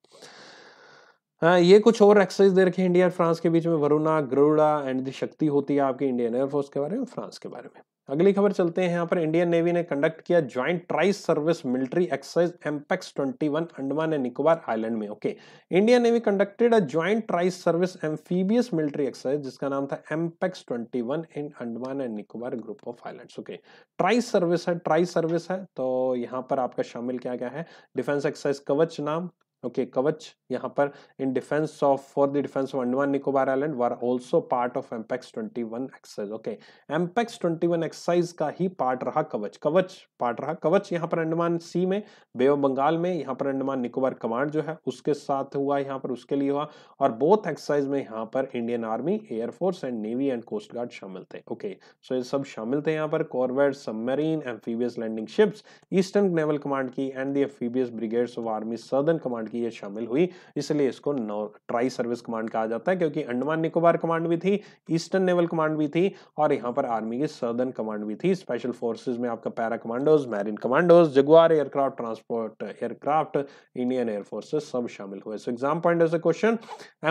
हाँ, ये कुछ और एक्सरसाइज दे रखी है इंडिया और फ्रांस के बीच में वरुणा गरुड़ा एंड द शक्ति होती है आपकी इंडियन एयरफोर्स के बारे में फ्रांस के बारे में अगली खबर चलते हैं यहाँ पर इंडियन नेवी ने कंडक्ट किया joint tri service military exercise AMPHEX 21 Andaman and Nicobar island में okay Indian navy conducted a joint tri service amphibious military exercise जिसका नाम था AMPHEX 21 in Andaman and Nicobar group of island okay tri service है ट्राई सर्विस है तो यहाँ पर आपका शामिल क्या क्या है डिफेंस एक्सरसाइज कवच नाम ओके okay, कवच यहाँ पर in defence of for the defence of Andaman Nicobar island were also part of AMPHEX 21 exercise okay AMPHEX 21 exercise का ही पार्ट रहा कवच कवच पार्ट रहा कवच यहाँ पर अंडमान सी में बे ऑफ बंगाल में यहाँ पर अंडमान निकोबार कमांड जो है उसके साथ हुआ यहाँ पर उसके लिए हुआ और बोथ एक्सरसाइज में यहाँ पर Indian army air force and navy and coast guard शामिल थे ओके सो ये सब शामिल थे यहाँ पर corvette submarine amphibious landing ships eastern naval command की and the brigade brigades of army southern command की ये शामिल हुई इसलिए इसको नौ ट्राई सर्विस कमांड कहा जाता है क्योंकि अंडमान निकोबार कमांड भी थी ईस्टर्न नेवल कमांड भी थी और यहाँ पर आर्मी की सर्दर्न कमांड भी थी स्पेशल फोर्सेज में आपका para commandos marine commandos Jaguar aircraft transport aircraft Indian air forces सब शामिल हुए so exam point of question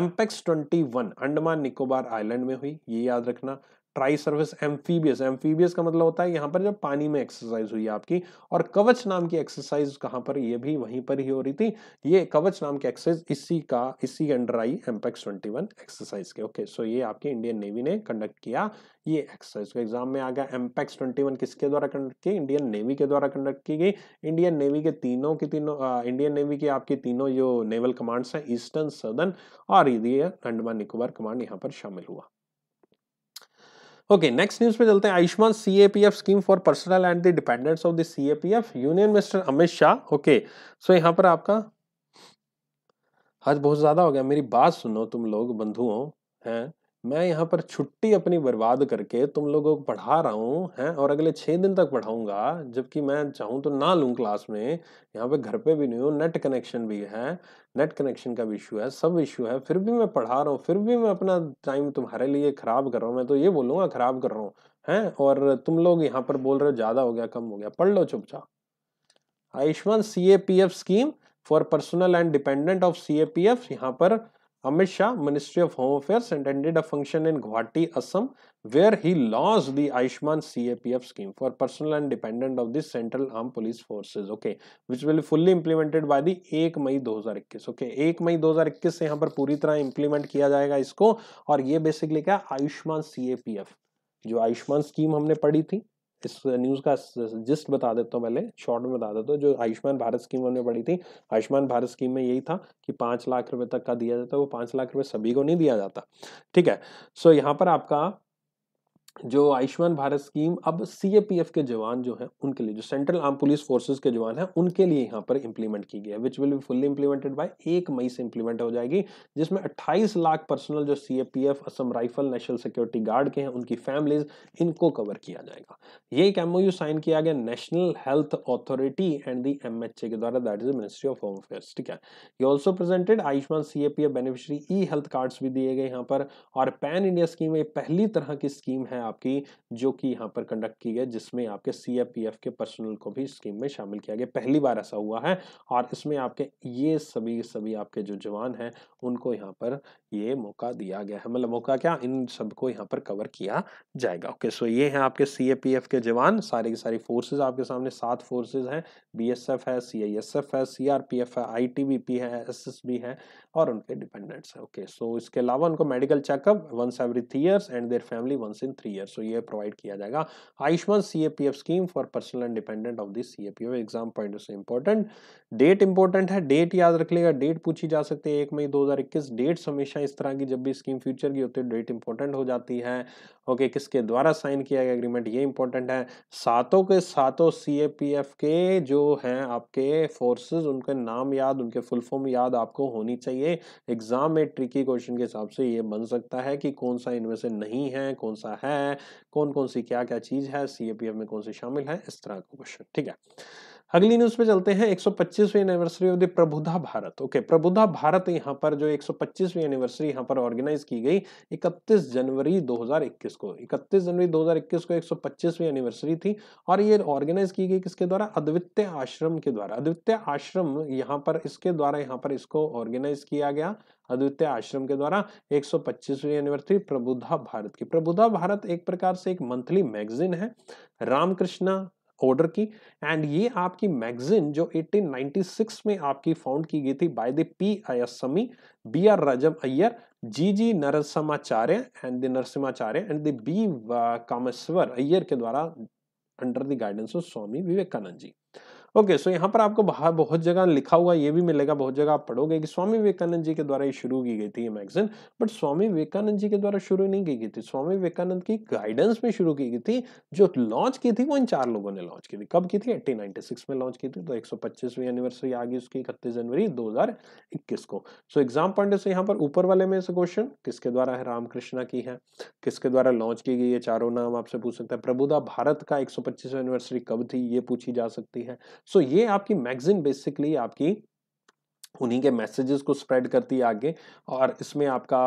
AMPHEX twenty Andaman Nicobar island में हुई ये याद रखना ट्राई सर्विस एम्फीबियस एम्फीबियस का मतलब होता है यहाँ पर जब पानी में एक्सरसाइज हुई आपकी और कवच नाम की एक्सरसाइज कहाँ पर ये भी वहीं पर ही हो रही थी ये कवच नाम की एक्सरसाइज इसी का इसी के under I AMPHEX twenty one exercise के ओके सो ये आपके इंडियन नेवी ने कंडक्ट किया ये एक्सरसाइज का एग्जाम में आ गया एम्पेक्स ट्वेंटी वन किसके द्वारा कंडक्ट की इंडियन नेवी के द्वारा कंडक्ट की गई इंडियन नेवी के तीनों की तीनों इंडियन नेवी के आपके तीनों जो नेवल कमांड्स हैं ईस्टर्न सदर्न और ये अंडमान निकोबार कमांड यहाँ पर शामिल हुआ ओके नेक्स्ट न्यूज पे चलते हैं Ayushman CAPF scheme for personnel and the dependents of the CAPF union mister Amit Shah okay so यहाँ पर आपका आज बहुत ज़्यादा हो गया मेरी बात सुनो तुम लोग बंधु हो है मैं यहाँ पर छुट्टी अपनी बर्बाद करके तुम लोगों को पढ़ा रहा हूँ हैं और अगले छः दिन तक पढ़ाऊँगा जबकि मैं चाहूँ तो ना लूँ क्लास में यहाँ पे घर पे भी नहीं हूँ नेट कनेक्शन भी है नेट कनेक्शन का भी इशू है सब इशू है फिर भी मैं पढ़ा रहा हूँ फिर भी मैं अपना टाइम तुम्हारे लिए ख़राब कर रहा हूँ मैं तो ये बोलूँगा ख़राब कर रहा हूँ हैं और तुम लोग यहाँ पर बोल रहे हो ज़्यादा हो गया कम हो गया पढ़ लो चुपचाप Ayushman C A P F scheme for personnel and dependent of C A P F यहाँ पर Amit Shah ministry of home affair and a function in Guwahati Assam where he launch the Ayushman C A P F scheme for personnel and dependent of this central arm police forces okay which will fully implemented by the एक मई दो हजार इक्कीस ओके एक मई दो हजार इक्कीस से यहाँ पर पूरी तरह इम्प्लीमेंट किया जाएगा इसको और ये बेसिकली क्या Ayushman C A P F जो आयुष्मान स्कीम हमने पढ़ी थी इस न्यूज़ का जिस्ट बता देता हूँ पहले शॉर्ट में बता देता हूँ जो आयुष्मान भारत स्कीम उन्होंने पढ़ी थी आयुष्मान भारत स्कीम में यही था कि पाँच लाख रुपए तक का दिया जाता है वो पाँच लाख रुपये सभी को नहीं दिया जाता ठीक है सो यहाँ पर आपका जो आयुष्मान भारत स्कीम अब सी के जवान जो है उनके लिए जो सेंट्रल आर्म पुलिस फोर्सेस के जवान हैं उनके लिए यहाँ पर इंप्लीमेंट की गई है which will be fully implemented by एक मई से इंप्लीमेंट हो जाएगी जिसमें 28 लाख पर्सनल जो सी Assam rifle national security guard के हैं उनकी फैमिलीज इनको कवर किया जाएगा ये एक एमओ साइन किया गया national health authority and the M के द्वारा that is ministry of home affairs ठीक है ये also presented Ayushman C beneficiary e health cards भी दिए गए यहाँ पर और पैन इंडिया स्कीम ये पहली तरह की स्कीम है आपकी जो कि यहाँ पर कंडक्ट की गई जिसमें आपके सी के पर्सनल को भी स्कीम में शामिल किया गया पहली बार ऐसा हुआ है और इसमें आपके ये सभी सभी आपके जो जवान हैं उनको यहाँ पर ये मौका दिया गया है मतलब मौका क्या इन सबको यहाँ पर कवर किया जाएगा ओके सो ये हैं आपके सी के जवान सारे की सारी फोर्सेज आपके सामने सात फोर्सेज हैं बी है सी है सी है आई है एस है और उनके डिपेंडेंट्स है ओके सो इसके अलावा उनको medical checkup once every three years and their family once in three year so ये प्रोवाइड किया जाएगा Ayushman C scheme for personnel and dependent of this C exam point of important date important है डेट याद रख लेगा डेट पूछी जा सकती है एक मई 2021 डेट्स हमेशा इस तरह की जब भी स्कीम फ्यूचर की होती है डेट इंपॉर्टेंट हो जाती है ओके किसके द्वारा साइन किया गया एग्रीमेंट ये इंपॉर्टेंट है सातों के सातों सी के जो हैं आपके फोर्सेस उनके नाम याद उनके फुल फॉर्म याद आपको होनी चाहिए एग्जाम में ट्रिकी क्वेश्चन के हिसाब से ये बन सकता है कि कौन सा इनमें से नहीं है कौन सा है कौन कौन सी क्या क्या चीज़ है सी में कौन सी शामिल है इस तरह का क्वेश्चन ठीक है अगली न्यूज पे चलते हैं 125वीं anniversary of the Prabuddha Bharat okay Prabuddha Bharat यहाँ पर जो 125वीं एनिवर्सरी यहाँ पर ऑर्गेनाइज की गई 31 जनवरी 2021 को 31 जनवरी 2021 को 125वीं एनिवर्सरी थी और ये ऑर्गेनाइज की गई किसके द्वारा अद्वित्य आश्रम के द्वारा अद्वित्य आश्रम यहाँ पर इसके द्वारा यहाँ पर इसको ऑर्गेनाइज किया गया अद्वितीय आश्रम के द्वारा 125वीं एनिवर्सरी प्रबुद्धा भारत की प्रबुद्धा भारत एक प्रकार से एक मंथली मैगजीन है रामकृष्णा ऑर्डर की एंड ये आपकी मैगजीन जो 1896 में आपकी फाउंड की गई थी by the P Aiyasami B R Rajam Iyer G G Narasimhacharya and the Narasimhacharya and the B Kameswara Iyer के द्वारा under the guidance of Swami Vivekananda ji okay so यहाँ पर आपको बहुत जगह लिखा हुआ ये भी मिलेगा बहुत जगह आप पढ़ोगे कि स्वामी विवेकानंद जी के द्वारा ये शुरू की गई थी ये मैगजीन बट स्वामी विवेकानंद जी के द्वारा शुरू नहीं की गई थी स्वामी विवेकानंद की गाइडेंस में शुरू की गई थी जो लॉन्च की थी वो इन चार लोगों ने लॉन्च की थी कब की थी एट्टीन में लॉन्च की थी तो एक एनिवर्सरी आ गई उसकी इकतीस जनवरी दो को सो एग्जाम पॉइंट से यहाँ पर ऊपर वाले में से क्वेश्चन किसके द्वारा है रामकृष्णा की है किसके द्वारा लॉन्च की गई है चारों नाम आपसे पूछ सकते हैं प्रभुदा भारत का एक एनिवर्सरी कब थी ये पूछी जा सकती है सो so, ये आपकी मैगजीन बेसिकली आपकी उन्हीं के मैसेजेस को स्प्रेड करती है आगे और इसमें आपका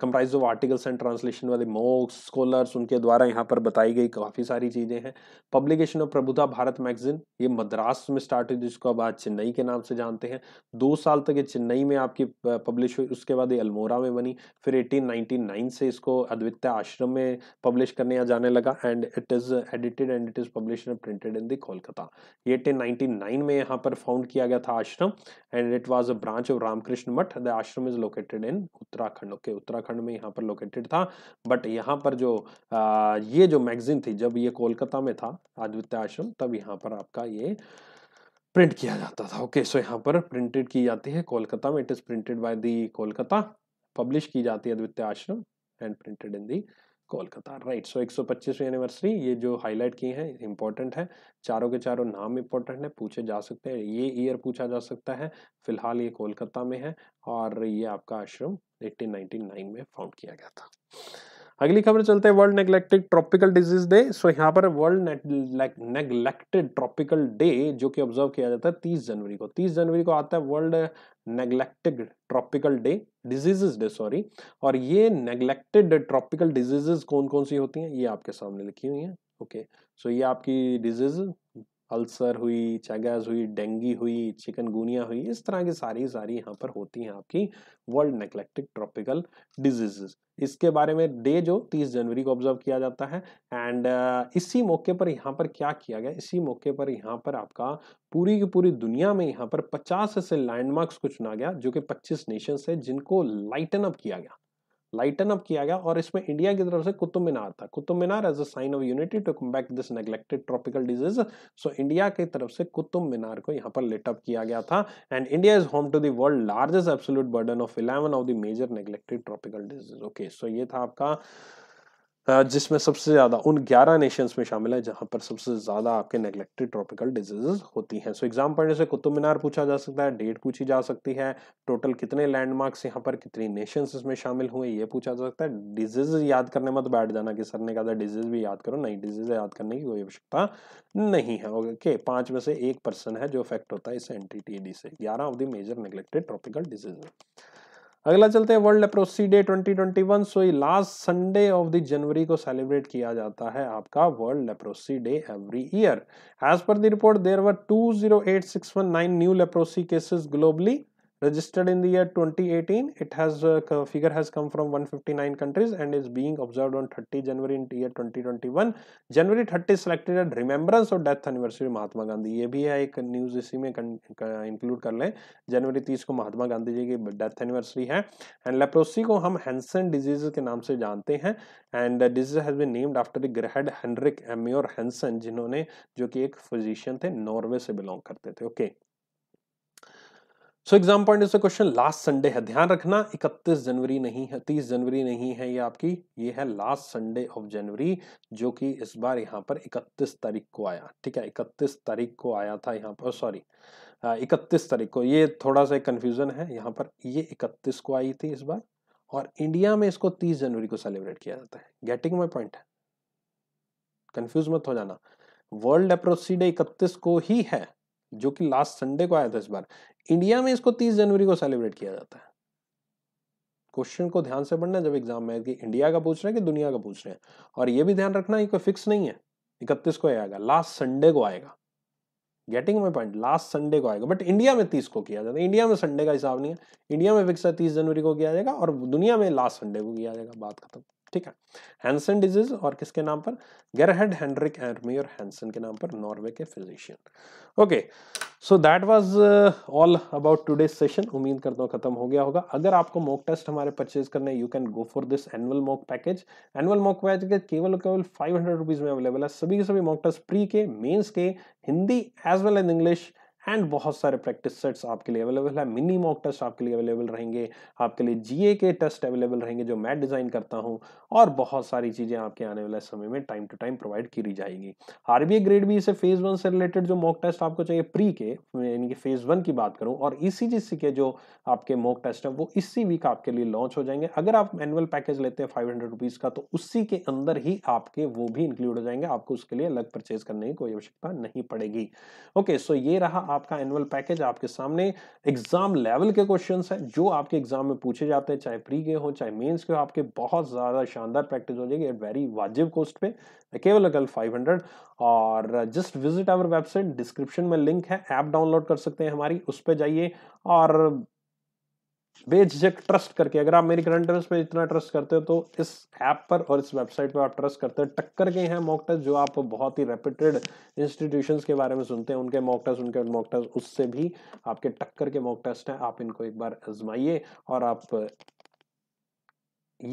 comprise of articles and translation वाले मोक्स स्कॉलर्स उनके द्वारा यहाँ पर बताई गई काफ़ी सारी चीज़ें हैं पब्लिकेशन ऑफ प्रभुता भारत मैगजीन ये मद्रास में स्टार्ट हुई जिसको अब आज चेन्नई के नाम से जानते हैं दो साल तक ये चेन्नई में आपकी पब्लिश हुई उसके बाद ये अल्मोरा में बनी फिर एटीन से इसको अद्वित्य आश्रम में पब्लिश करने या जाने लगा and it is edited and it is publish printed in the Kolkata ये एटीन में यहाँ पर फाउंड किया गया था ashram and it was a branch of Ramakrishna Math the ashram is located in Uttarakhand okay Uttarakhand में यहाँ पर लोकेटेड था बट यहाँ पर जो आ, ये जो मैगजीन थी जब ये कोलकाता में था आदित्य आश्रम तब यहाँ पर आपका ये प्रिंट किया जाता था ओके okay, सो so यहाँ पर प्रिंटेड की जाती है कोलकाता में it is printed by the Kolkata publish की जाती है Aditya ashram and printed in the Kolkata right so एक सौ एनिवर्सरी ये जो हाईलाइट किए हैं इंपॉर्टेंट है चारों के चारों नाम इंपॉर्टेंट है पूछे जा सकते हैं ये ईयर पूछा जा सकता है फिलहाल ये कोलकाता में है और ये आपका आश्रम 1899 में फाउंड किया गया था अगली खबर चलते हैं world neglected tropical disease day so यहाँ पर वर्ल्ड नेगलेक्टेड ट्रॉपिकल डे जो कि ऑब्जर्व किया जाता है तीस जनवरी को तीस जनवरी को आता है world neglected tropical day diseases day sorry और ये नेगलेक्टेड ट्रॉपिकल डिजीजेज कौन कौन सी होती हैं ये आपके सामने लिखी हुई हैं ओके सो ये आपकी डिजीज अल्सर हुई चैगज हुई डेंगी हुई चिकनगुनिया हुई इस तरह की सारी सारी यहाँ पर होती हैं आपकी वर्ल्ड नेग्लेक्टिक ट्रॉपिकल डिजीजेस इसके बारे में डे जो 30 जनवरी को ऑब्जर्व किया जाता है एंड इसी मौके पर यहाँ पर क्या किया गया इसी मौके पर यहाँ पर आपका पूरी की पूरी दुनिया में यहाँ पर 50 ऐसे लैंडमार्क्स को चुना गया जो कि 25 नेशन है जिनको लाइटन अप किया गया लाइटन अप किया गया और इसमें इंडिया की तरफ से कुतुब मीनार था Qutub Minar as a sign of unity to come back this neglected tropical disease so India की तरफ से कुतुब मीनार को यहाँ पर लिटअप किया गया था and India is home to the world largest absolute burden of eleven of the major neglected tropical disease okay so ये था आपका जिसमें सबसे ज़्यादा उन 11 नेशंस में शामिल है जहां पर सबसे ज़्यादा आपके नेग्लेक्टेड ट्रॉपिकल डिजीजेज होती हैं सो एग्जाम पढ़ने से कुतुब मीनार पूछा जा सकता है डेट पूछी जा सकती है टोटल कितने लैंडमार्क्स यहाँ पर कितनी नेशंस इसमें शामिल हुए ये पूछा जा सकता है डिजीज याद करने मत बैठ जाना कि सर ने कहा था डिजीज भी याद करो नहीं डिजीज याद करने की कोई आवश्यकता नहीं है ओके पाँच में से एक पर्सन है जो अफेक्ट होता है इस एन से ग्यारह of the major neglected tropical disease अगला चलते हैं वर्ल्ड लेप्रोसी डे 2021 सो ये last Sunday of the January को सेलिब्रेट किया जाता है आपका world leprosy day every year as per the report there were 208,619 new leprosy cases globally registered in the year 2018 it has uh, figure has come from 159 countries and is being observed on 30 january in year 2021 january 30 selected at remembrance of death anniversary mahatma gandhi ye bhi hai ek news isi mein include kar le january 30 ko mahatma gandhi ji ki death anniversary hai and leprosy ko hum hansen diseases ke naam se jante hain and disease has has been named after the Henrik henrik Hansen hansen jinhone jo ki ek physician the norway se belong karte the okay. So exam point इससे क्वेश्चन लास्ट संडे है ध्यान रखना 31 जनवरी नहीं है 30 जनवरी नहीं है ये आपकी ये है लास्ट संडे ऑफ जनवरी जो कि इस बार यहाँ पर 31 तारीख को आया ठीक है 31 तारीख को आया था यहाँ पर सॉरी इकतीस तारीख को ये थोड़ा सा कन्फ्यूजन है यहाँ पर ये 31 को आई थी इस बार और इंडिया में इसको 30 जनवरी को सेलिब्रेट किया जाता है गेटिंग माई पॉइंट है कन्फ्यूज मत हो जाना वर्ल्ड अप्रोसी डे इकतीस को ही है जो कि लास्ट संडे को आया था इस बार इंडिया में इसको 30 जनवरी को सेलिब्रेट किया जाता है क्वेश्चन को ध्यान से पढ़ना जब एग्जाम में कि इंडिया का पूछ रहे हैं कि दुनिया का पूछ रहे हैं और यह भी ध्यान रखना कोई फिक्स नहीं है इकतीस को आएगा लास्ट संडे को आएगा getting my point last Sunday को आएगा बट इंडिया में तीस को किया जाता है इंडिया में संडे का हिसाब नहीं है इंडिया में फिक्स है तीस जनवरी को किया जाएगा और दुनिया में लास्ट संडे को किया जाएगा बात खत्म ठीक है हैंसन डिजीज और किसके नाम पर गेरहेड हेनरिक एर्मियर हैंसन के नाम पर नॉर्वे के physician okay so that was all about today session उम्मीद करता हूँ खत्म हो गया होगा अगर आपको मॉक टेस्ट हमारे परचेज करने you can go for this annual mock package annual mock package केवल केवल फाइव हंड्रेड रुपीज़ में अवेलेबल है सभी के सभी मॉक टेस्ट प्री के मेन्स के Hindi as well as English and बहुत सारे प्रैक्टिस सेट्स आपके लिए अवेलेबल है मिनी मॉक टेस्ट आपके लिए अवेलेबल रहेंगे आपके लिए जीए के टेस्ट अवेलेबल रहेंगे जो मैं डिज़ाइन करता हूँ और बहुत सारी चीज़ें आपके आने वाले समय में टाइम टू टाइम प्रोवाइड की जाएगी आर ग्रेड भी इसे फेज़ वन से रिलेटेड जो मॉक टेस्ट आपको चाहिए प्री के यानी कि फेज़ वन की बात करूँ और इसी जिस के जो आपके मॉक टेस्ट हैं वो इसी वीक आपके लिए लॉन्च हो जाएंगे अगर आप एनुअल पैकेज लेते हैं फाइव हंड्रेड रुपीज़ का तो उसी के अंदर ही आपके वो भी इंक्लूड हो जाएंगे आपको उसके लिए अलग परचेज करने की कोई आवश्यकता नहीं पड़ेगी ओके सो ये रहा आपका एनुअल पैकेज आपके सामने एग्जाम लेवल के क्वेश्चन है जो आपके एग्जाम में पूछे जाते हैं चाहे प्री के हो चाहे मेंस के हो आपके बहुत ज़्यादा शानदार प्रैक्टिस हो जाएगी एट वेरी वाजिब कॉस्ट पे केवल अगर 500 और just visit our website description में लिंक है ऐप डाउनलोड कर सकते हैं हमारी उस पर जाइए और बेझिझक ट्रस्ट करके अगर आप मेरी करंट अफेयर्स में इतना ट्रस्ट करते हो तो इस ऐप पर और इस वेबसाइट पर आप ट्रस्ट करते हो टक्कर के हैं मॉक टेस्ट जो आप बहुत ही रेप्यूटेड इंस्टीट्यूशन के बारे में सुनते हैं उनके मॉक टेस्ट उनके मॉक टेस्ट उससे भी आपके टक्कर के मॉक टेस्ट हैं आप इनको एक बार आजमाइए और आप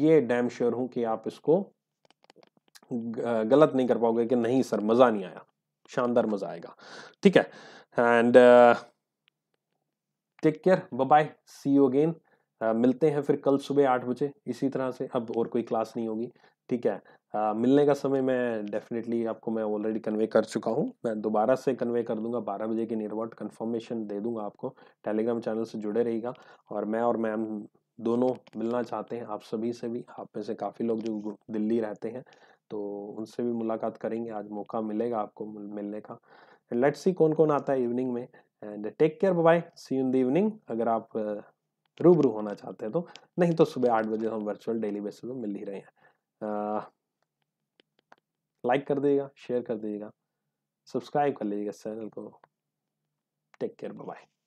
ये डैम श्योर हूं कि आप इसको गलत नहीं कर पाओगे कि नहीं सर मज़ा नहीं आया शानदार मज़ा आएगा ठीक है and uh, take care bye see you again मिलते हैं फिर कल सुबह आठ बजे इसी तरह से अब और कोई क्लास नहीं होगी ठीक है uh, मिलने का समय मैं डेफिनेटली आपको मैं ऑलरेडी कन्वे कर चुका हूँ मैं दोबारा से कन्वे कर दूंगा बारह बजे के नियर कन्फर्मेशन दे दूंगा आपको टेलीग्राम चैनल से जुड़े रहेगा और मैं और मैम दोनों मिलना चाहते हैं आप सभी से भी आप में से काफ़ी लोग जो दिल्ली रहते हैं तो उनसे भी मुलाकात करेंगे आज मौका मिलेगा आपको मिलने का लेट्स सी कौन कौन आता है इवनिंग में and take care bye see in the evening अगर आप रूबरू होना चाहते हैं तो नहीं तो सुबह आठ बजे हम वर्चुअल डेली बेसिस पर मिल ही रहे हैं लाइक कर दीजिएगा शेयर कर दीजिएगा सब्सक्राइब कर लीजिएगा चैनल को टेक केयर बाय